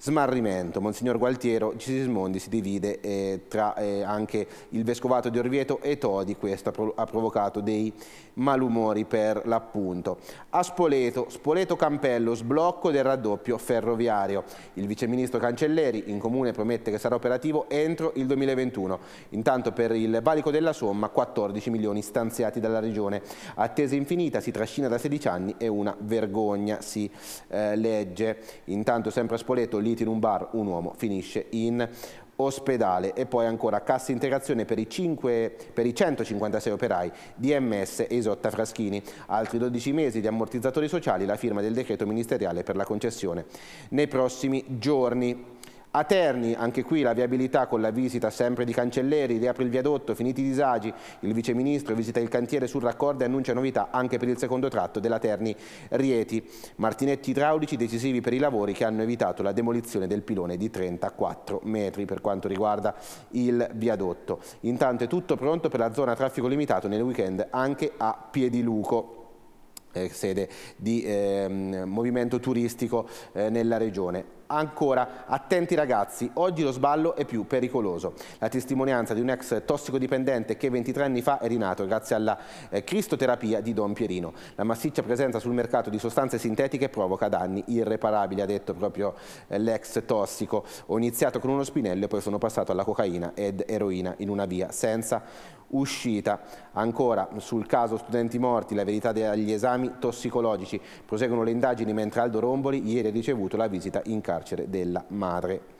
Smarrimento, Monsignor Gualtiero Cisismondi si divide eh, tra eh, anche il Vescovato di Orvieto e Todi, questo ha, prov ha provocato dei malumori per l'appunto. A Spoleto, Spoleto Campello, sblocco del raddoppio ferroviario. Il viceministro Cancelleri in comune promette che sarà operativo entro il 2021. Intanto per il valico della somma 14 milioni stanziati dalla regione. Attesa infinita, si trascina da 16 anni e una vergogna si eh, legge. Intanto sempre a Spoleto pulito in un bar, un uomo finisce in ospedale e poi ancora cassa integrazione per i, 5, per i 156 operai di MS Esotta Fraschini, altri 12 mesi di ammortizzatori sociali, la firma del decreto ministeriale per la concessione nei prossimi giorni. A Terni, anche qui la viabilità con la visita sempre di Cancelleri, riapre il viadotto, finiti i disagi, il viceministro visita il cantiere sul raccordo e annuncia novità anche per il secondo tratto della Terni-Rieti. Martinetti idraulici decisivi per i lavori che hanno evitato la demolizione del pilone di 34 metri per quanto riguarda il viadotto. Intanto è tutto pronto per la zona traffico limitato nel weekend anche a Piediluco eh, sede di eh, movimento turistico eh, nella regione. Ancora, attenti ragazzi, oggi lo sballo è più pericoloso. La testimonianza di un ex tossicodipendente che 23 anni fa è rinato grazie alla eh, cristoterapia di Don Pierino. La massiccia presenza sul mercato di sostanze sintetiche provoca danni irreparabili, ha detto proprio eh, l'ex tossico. Ho iniziato con uno spinello e poi sono passato alla cocaina ed eroina in una via senza uscita. Ancora sul caso studenti morti, la verità degli esami tossicologici. Proseguono le indagini mentre Aldo Romboli ieri ha ricevuto la visita in carcere della madre.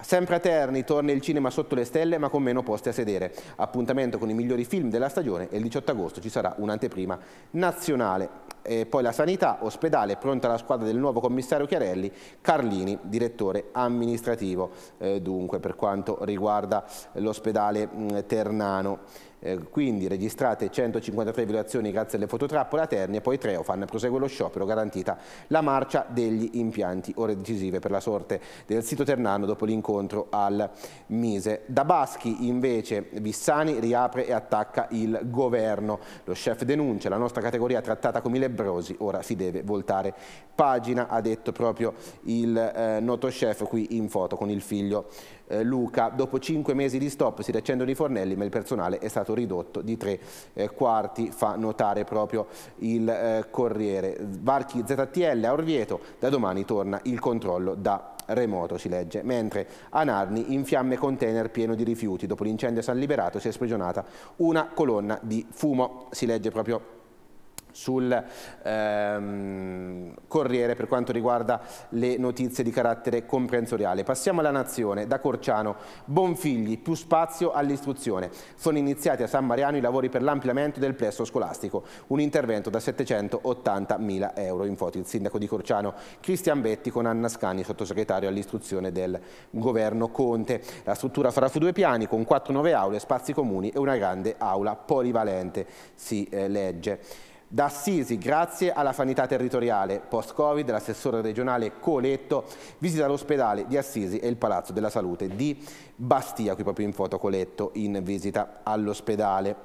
Sempre a Terni torna il cinema sotto le stelle ma con meno posti a sedere. Appuntamento con i migliori film della stagione e il 18 agosto ci sarà un'anteprima nazionale. E poi la sanità, ospedale, pronta la squadra del nuovo commissario Chiarelli, Carlini, direttore amministrativo, eh, dunque per quanto riguarda l'ospedale mm, Ternano. Eh, quindi registrate 153 violazioni grazie alle fototrappole a Terni e poi Treofan prosegue lo sciopero garantita la marcia degli impianti ore decisive per la sorte del sito ternano dopo l'incontro al Mise da Baschi invece Vissani riapre e attacca il governo lo chef denuncia la nostra categoria trattata come i lebrosi ora si deve voltare pagina ha detto proprio il eh, noto chef qui in foto con il figlio eh, Luca. Dopo cinque mesi di stop si riaccendono i fornelli ma il personale è stato ridotto di tre eh, quarti, fa notare proprio il eh, Corriere. Varchi ZTL a Orvieto, da domani torna il controllo da remoto si legge, mentre a Narni in fiamme container pieno di rifiuti, dopo l'incendio San Liberato si è sprigionata una colonna di fumo, si legge proprio sul ehm, Corriere per quanto riguarda le notizie di carattere comprensoriale. Passiamo alla Nazione, da Corciano, Bonfigli, più spazio all'istruzione. Sono iniziati a San Mariano i lavori per l'ampliamento del plesso scolastico, un intervento da 780 mila euro. In foto il sindaco di Corciano, Cristian Betti, con Anna Scani, sottosegretario all'istruzione del governo Conte. La struttura farà su due piani, con quattro nuove aule, spazi comuni e una grande aula polivalente, si eh, legge. Da Assisi, grazie alla sanità territoriale, post-Covid, l'assessore regionale Coletto visita l'ospedale di Assisi e il Palazzo della Salute di Bastia, qui proprio in foto Coletto in visita all'ospedale.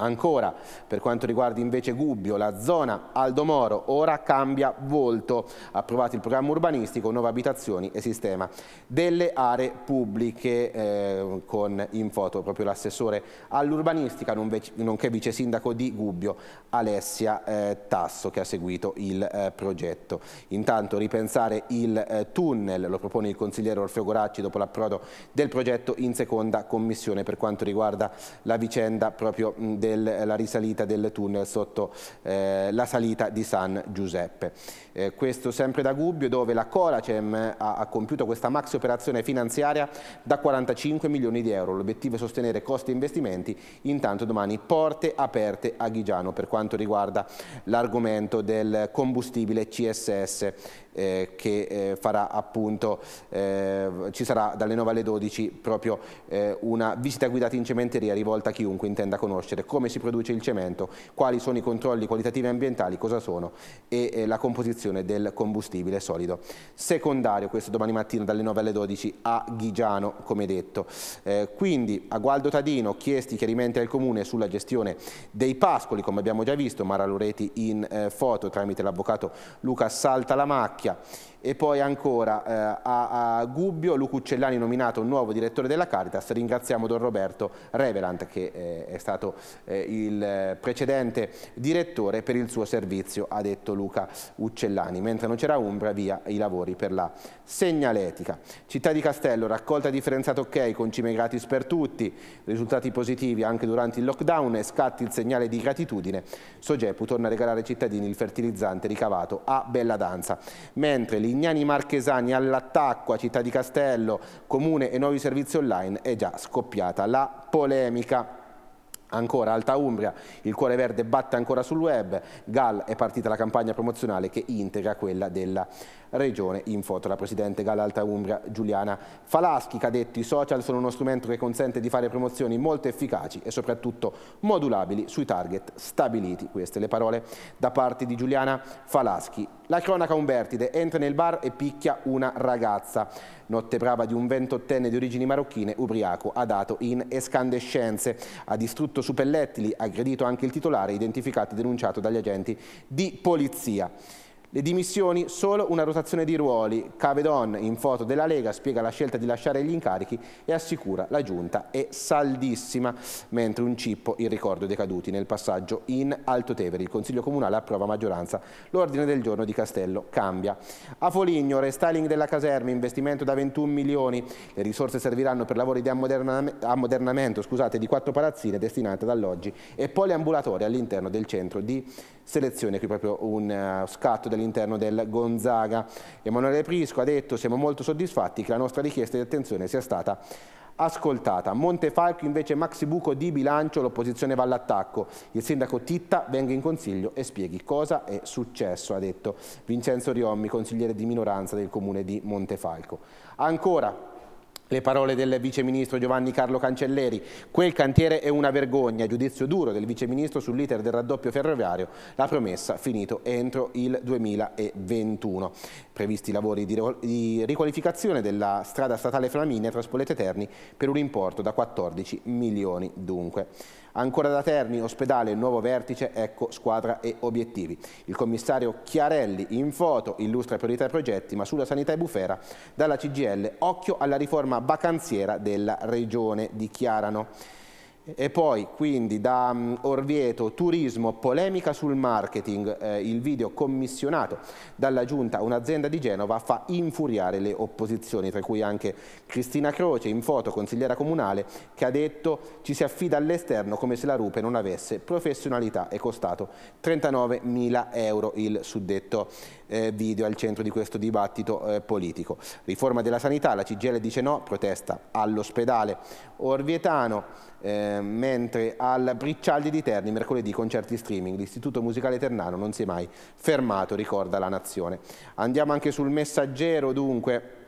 Ancora, per quanto riguarda invece Gubbio, la zona Aldomoro ora cambia volto. Approvato il programma urbanistico, nuove abitazioni e sistema delle aree pubbliche eh, con in foto proprio l'assessore all'urbanistica, nonché vice sindaco di Gubbio, Alessia eh, Tasso, che ha seguito il eh, progetto. Intanto ripensare il eh, tunnel, lo propone il consigliere Orfeo Goracci dopo l'approdo del progetto in seconda commissione per quanto riguarda la vicenda proprio del della risalita del tunnel sotto eh, la salita di San Giuseppe. Eh, questo sempre da Gubbio dove la Coracem ha, ha compiuto questa maxi operazione finanziaria da 45 milioni di euro. L'obiettivo è sostenere costi e investimenti, intanto domani porte aperte a Ghigiano per quanto riguarda l'argomento del combustibile CSS eh, che eh, farà appunto, eh, ci sarà dalle 9 alle 12 proprio eh, una visita guidata in cementeria rivolta a chiunque intenda conoscere come si produce il cemento, quali sono i controlli qualitativi e ambientali, cosa sono e la composizione distribuzione del combustibile solido. Secondario, questo domani mattina dalle 9 alle 12 a Ghigiano, come detto. Eh, quindi a Gualdo Tadino chiesti chiarimenti al Comune sulla gestione dei pascoli, come abbiamo già visto, Mara Loretti in eh, foto tramite l'avvocato Luca Salta la macchia. E poi ancora eh, a, a, Gubbio, Lucuccellani nominato nuovo direttore della Caritas, ringraziamo Don Roberto Revelant che eh, è stato eh, il precedente direttore per il suo servizio, ha detto Luca Uccellani, mentre non c'era Umbra via i lavori per la segnaletica. Città di Castello, raccolta differenziata ok con cime gratis per tutti, risultati positivi anche durante il lockdown e scatti il segnale di gratitudine, Sogepu torna a regalare ai cittadini il fertilizzante ricavato a Bella Danza, mentre Lignani Marchesani all'attacco a Città di Castello, Comune e nuovi servizi online è già scoppiata la polemica. Ancora Alta Umbria, il cuore verde batte ancora sul web, Gal è partita la campagna promozionale che integra quella della Regione Info. La Presidente Galalta Umbria Giuliana Falaschi, cadetti, i social sono uno strumento che consente di fare promozioni molto efficaci e soprattutto modulabili sui target stabiliti. Queste le parole da parte di Giuliana Falaschi. La cronaca Umbertide entra nel bar e picchia una ragazza. Notte brava di un ventottenne di origini marocchine, ubriaco, ha dato in escandescenze. Ha distrutto suppellettili, aggredito anche il titolare, identificato e denunciato dagli agenti di polizia. Le dimissioni, solo una rotazione di ruoli. Cavedon, in foto della Lega, spiega la scelta di lasciare gli incarichi e assicura la giunta è saldissima, mentre un cippo il ricordo dei caduti nel passaggio in Alto Tevere. Il Consiglio Comunale approva a maggioranza l'ordine del giorno di Castello. Cambia. A Foligno, restyling della caserma, investimento da 21 milioni. Le risorse serviranno per lavori di ammodernamento scusate, di quattro palazzine destinate ad alloggi e poliambulatori all'interno del centro di selezione. Qui proprio un eh, scatto delle all'interno del Gonzaga. Emanuele Prisco ha detto siamo molto soddisfatti che la nostra richiesta di attenzione sia stata ascoltata. Montefalco invece maxi buco di bilancio, l'opposizione va all'attacco. Il sindaco Titta venga in consiglio e spieghi cosa è successo, ha detto Vincenzo Riommi, consigliere di minoranza del comune di Montefalco. Ancora le parole del Vice Ministro Giovanni Carlo Cancelleri. Quel cantiere è una vergogna. Giudizio duro del Vice Ministro sull'iter del raddoppio ferroviario. La promessa finito entro il 2021. Previsti i lavori di riqualificazione della strada statale Flaminia tra Spolete Terni per un importo da 14 milioni dunque. Ancora da Terni, ospedale, nuovo vertice, ecco squadra e obiettivi. Il commissario Chiarelli in foto illustra priorità e progetti, ma sulla sanità e bufera dalla CGL occhio alla riforma vacanziera della regione, dichiarano. E poi quindi da mm, Orvieto, turismo, polemica sul marketing, eh, il video commissionato dalla giunta a un'azienda di Genova fa infuriare le opposizioni, tra cui anche Cristina Croce in foto, consigliera comunale, che ha detto ci si affida all'esterno come se la Rupe non avesse professionalità e costato 39.000 euro il suddetto eh, video al centro di questo dibattito eh, politico. Riforma della sanità, la CGL dice no, protesta all'ospedale Orvietano, eh, mentre al Briccialdi di Terni mercoledì concerti streaming, l'istituto musicale ternano non si è mai fermato, ricorda la nazione. Andiamo anche sul messaggero dunque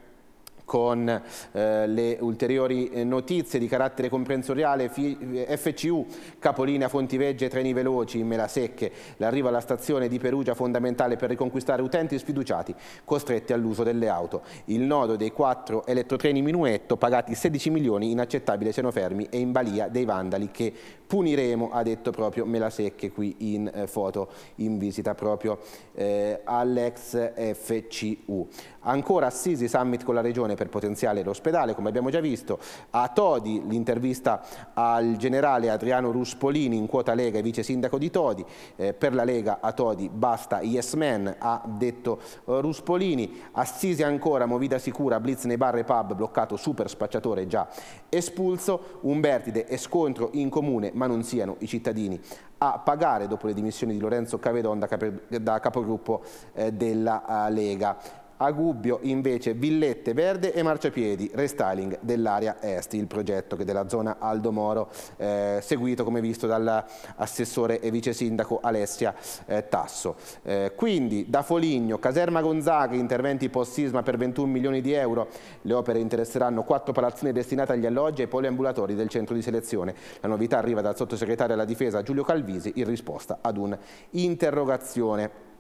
con eh, le ulteriori eh, notizie di carattere comprensoriale FCU, eh, capolinea Fontivegge, treni veloci in Melasecche, l'arrivo alla stazione di Perugia fondamentale per riconquistare utenti sfiduciati costretti all'uso delle auto, il nodo dei quattro elettrotreni Minuetto pagati 16 milioni inaccettabile cenofermi e in balia dei vandali che puniremo, ha detto proprio Melasecche qui in eh, foto in visita proprio eh, all'ex FCU. Ancora Assisi Summit con la regione Regione per potenziare l'ospedale, come abbiamo già visto. A Todi l'intervista al generale Adriano Ruspolini in quota Lega e vice sindaco di Todi. Eh, per la Lega a Todi basta Yes Man, ha detto eh, Ruspolini. Assisi ancora, movida sicura, blitz nei bar e pub, bloccato super spacciatore già espulso. Umbertide e scontro in comune, ma non siano i cittadini a pagare dopo le dimissioni di Lorenzo Cavedon da, capogruppo eh, della eh, Lega. A Gubbio invece villette verde e marciapiedi, restyling dell'area est, il progetto che della zona Aldo Moro, eh, seguito come visto dall'assessore e vice sindaco Alessia eh, Tasso. Eh, quindi da Foligno, Caserma Gonzaga, interventi post-sisma per 21 milioni di euro, le opere interesseranno quattro palazzine destinate agli alloggi e poliambulatori del centro di selezione. La novità arriva dal sottosegretario alla difesa Giulio Calvisi in risposta ad un'interrogazione.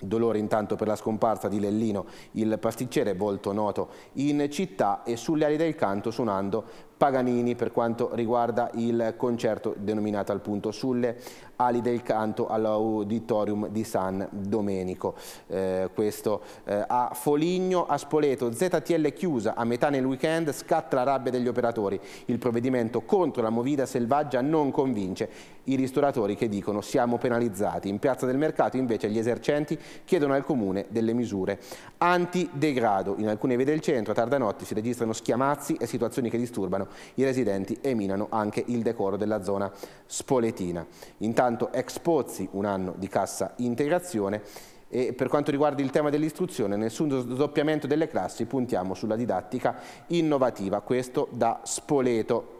Dolore intanto per la scomparsa di Lellino, il pasticciere volto noto in città e sulle ali del canto suonando Paganini per quanto riguarda il concerto denominato appunto sulle ali del canto all'auditorium di San Domenico. Eh, questo eh, a Foligno, a Spoleto, ZTL chiusa a metà nel weekend, scatta la rabbia degli operatori. Il provvedimento contro la movida selvaggia non convince i ristoratori che dicono siamo penalizzati. In piazza del mercato invece gli esercenti chiedono al comune delle misure antidegrado. In alcune vie del centro a tarda notte si registrano schiamazzi e situazioni che disturbano i residenti e minano anche il decoro della zona spoletina. Intanto ex Pozzi, un anno di cassa integrazione, e per quanto riguarda il tema dell'istruzione, nessun sdoppiamento delle classi, puntiamo sulla didattica innovativa, questo da Spoleto.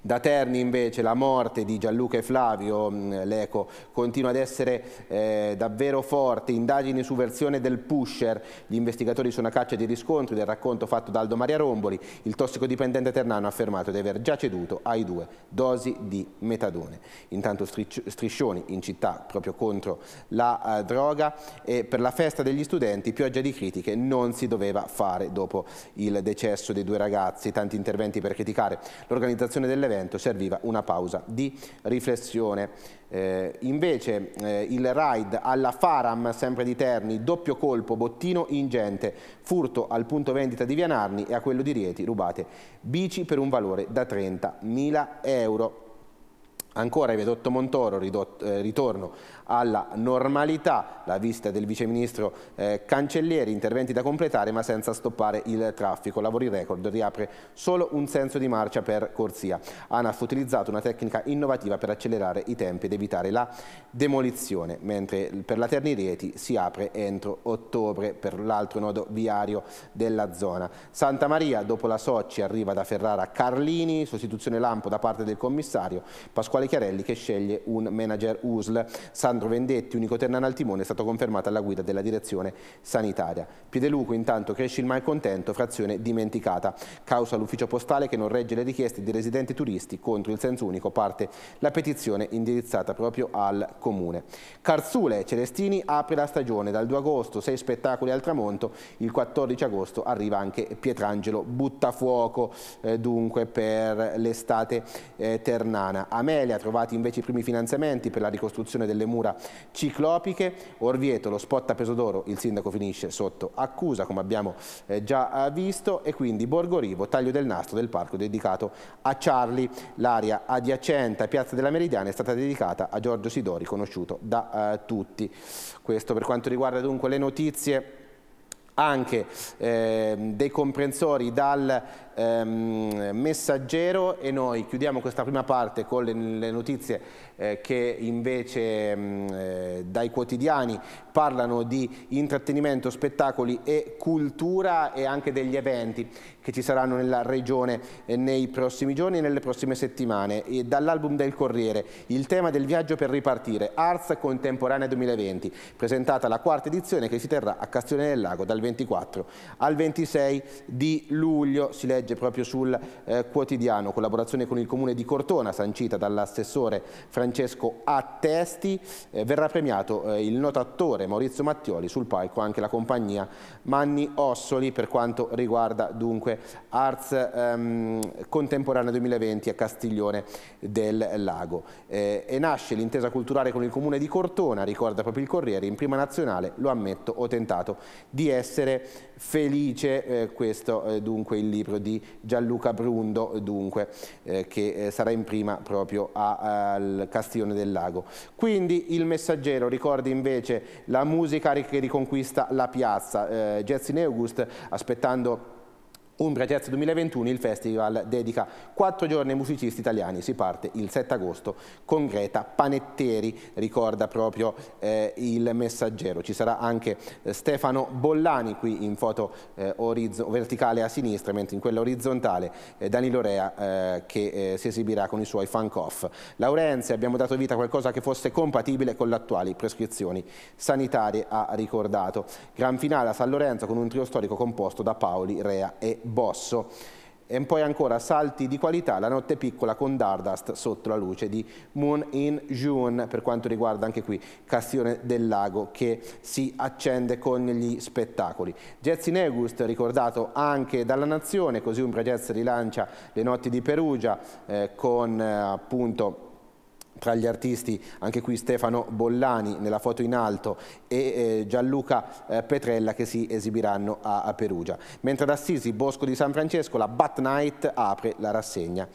Da Terni invece la morte di Gianluca e Flavio, mm, l'eco, continua ad essere eh, davvero forte, indagini su versione del pusher, gli investigatori sono a caccia di riscontri del racconto fatto da Aldo Maria Romboli, il tossicodipendente ternano ha affermato di aver già ceduto ai due dosi di metadone. Intanto striscioni in città proprio contro la eh, droga e per la festa degli studenti pioggia di critiche non si doveva fare dopo il decesso dei due ragazzi, tanti interventi per criticare l'organizzazione delle Benevento serviva una pausa di riflessione. Eh, invece eh, il raid alla Faram, sempre di Terni, doppio colpo, bottino ingente, furto al punto vendita di Vianarni e a quello di Rieti rubate bici per un valore da 30.000 euro. Ancora in Vedotto Montoro ridotto, eh, ritorno alla normalità, la visita del viceministro eh, Cancellieri, interventi da completare ma senza stoppare il traffico. Lavori record, riapre solo un senso di marcia per corsia. ANAF ha utilizzato una tecnica innovativa per accelerare i tempi ed evitare la demolizione, mentre per la Terni Rieti si apre entro ottobre per l'altro nodo viario della zona. Santa Maria, dopo la Socci, arriva da Ferrara Carlini, sostituzione Lampo da parte del commissario. Pasquale Chiarelli che sceglie un manager USL. Sandro Vendetti, unico ternano al timone, è stato confermato alla guida della direzione sanitaria. Piedeluco intanto cresce il malcontento, frazione dimenticata. Causa l'ufficio postale che non regge le richieste di residenti turisti contro il senso unico, parte la petizione indirizzata proprio al comune. Carzule Celestini apre la stagione, dal 2 agosto 6 spettacoli al tramonto, il 14 agosto arriva anche Pietrangelo Buttafuoco, eh, dunque per l'estate eh, ternana. Amelia ha trovato invece i primi finanziamenti per la ricostruzione delle mura ciclopiche. Orvieto, lo spot a peso d'oro, il sindaco finisce sotto accusa, come abbiamo eh, già eh, visto, e quindi Borgorivo, taglio del nastro del parco dedicato a Charlie. L'area adiacente a Piazza della Meridiana è stata dedicata a Giorgio Sidori, conosciuto da eh, tutti. Questo per quanto riguarda dunque le notizie anche eh, dei comprensori dal ehm, Messaggero e noi chiudiamo questa prima parte con le, le notizie eh, che invece mh, ehm, eh, dai quotidiani parlano di intrattenimento, spettacoli e cultura e anche degli eventi che ci saranno nella regione eh, nei prossimi giorni e nelle prossime settimane. Dall'album del Corriere, il tema del viaggio per ripartire, Arts Contemporanea 2020, presentata la quarta edizione che si terrà a Castione del Lago dal 24 al 26 di luglio, si legge legge proprio sul eh, quotidiano, collaborazione con il comune di Cortona sancita dall'assessore Francesco Attesti, eh, verrà premiato eh, il noto attore Maurizio Mattioli, sul palco anche la compagnia Manni Ossoli per quanto riguarda dunque Arts ehm, Contemporanea 2020 a Castiglione del Lago. Eh, e nasce l'intesa culturale con il comune di Cortona, ricorda proprio il Corriere, in prima nazionale lo ammetto ho tentato di essere felice eh, questo eh, dunque il libro di Gianluca Brundo dunque, eh, che eh, sarà in prima proprio a, al Castiglione del Lago. Quindi il messaggero ricorda invece la musica che riconquista la piazza, eh, Jazz in August aspettando Umbria Jazz 2021 il festival dedica quattro giorni ai musicisti italiani, si parte il 7 agosto con Greta Panetteri, ricorda proprio eh, il messaggero. Ci sarà anche eh, Stefano Bollani qui in foto eh, verticale a sinistra, mentre in quella orizzontale eh, Danilo Rea eh, che si esibirà con i suoi funk off. Laurenze abbiamo dato vita a qualcosa che fosse compatibile con le attuali prescrizioni sanitarie, ha ricordato. Gran finale a San Lorenzo con un trio storico composto da Paoli, Rea e Bosso. E poi ancora salti di qualità, la notte piccola con Dardast sotto la luce di Moon in June per quanto riguarda anche qui Castione del Lago che si accende con gli spettacoli. Jazz in August ricordato anche dalla Nazione, così Umbra Jazz rilancia le notti di Perugia eh, con eh, appunto tra gli artisti anche qui Stefano Bollani nella foto in alto e eh, Gianluca eh, Petrella che si esibiranno a, a Perugia. Mentre ad Assisi, Bosco di San Francesco, la Bat Night apre la rassegna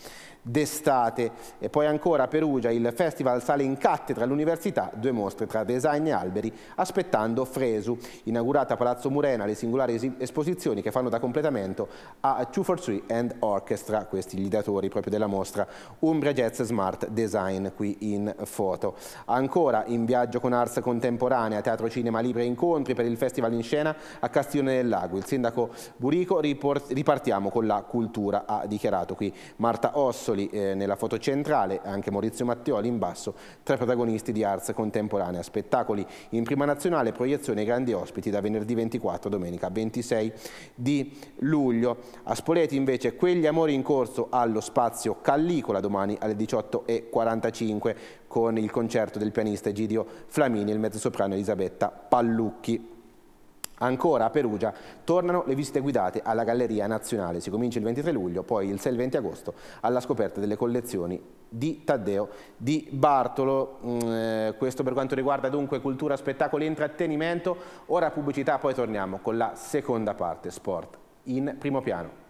d'estate. E poi ancora a Perugia il festival sale in cattedra all'università, due mostre tra design e alberi, aspettando Fresu, inaugurata a Palazzo Murena le singolari esposizioni che fanno da completamento a 243 and Orchestra, questi gli datori proprio della mostra, Umbria Jazz Smart Design qui in foto. Ancora in viaggio con Ars Contemporanea, Teatro Cinema Libre Incontri per il Festival in Scena a Castione del Lago. Il sindaco Burico ripartiamo con la cultura, ha dichiarato qui Marta Osso Bartoli eh, nella fotocentrale, anche Maurizio Matteoli in basso, tra i protagonisti di Arts Contemporanea. Spettacoli in prima nazionale, proiezione ai grandi ospiti da venerdì 24 a domenica 26 di luglio. A Spoleti invece quegli amori in corso allo spazio Callicola domani alle 18.45 con il concerto del pianista Egidio Flamini e il mezzosoprano Elisabetta Pallucchi. Ancora a Perugia tornano le visite guidate alla Galleria Nazionale. Si comincia il 23 luglio, poi il 6 e il 20 agosto alla scoperta delle collezioni di Taddeo di Bartolo. Mm, eh, questo per quanto riguarda dunque cultura, spettacoli e intrattenimento. Ora pubblicità, poi torniamo con la seconda parte, sport in primo piano.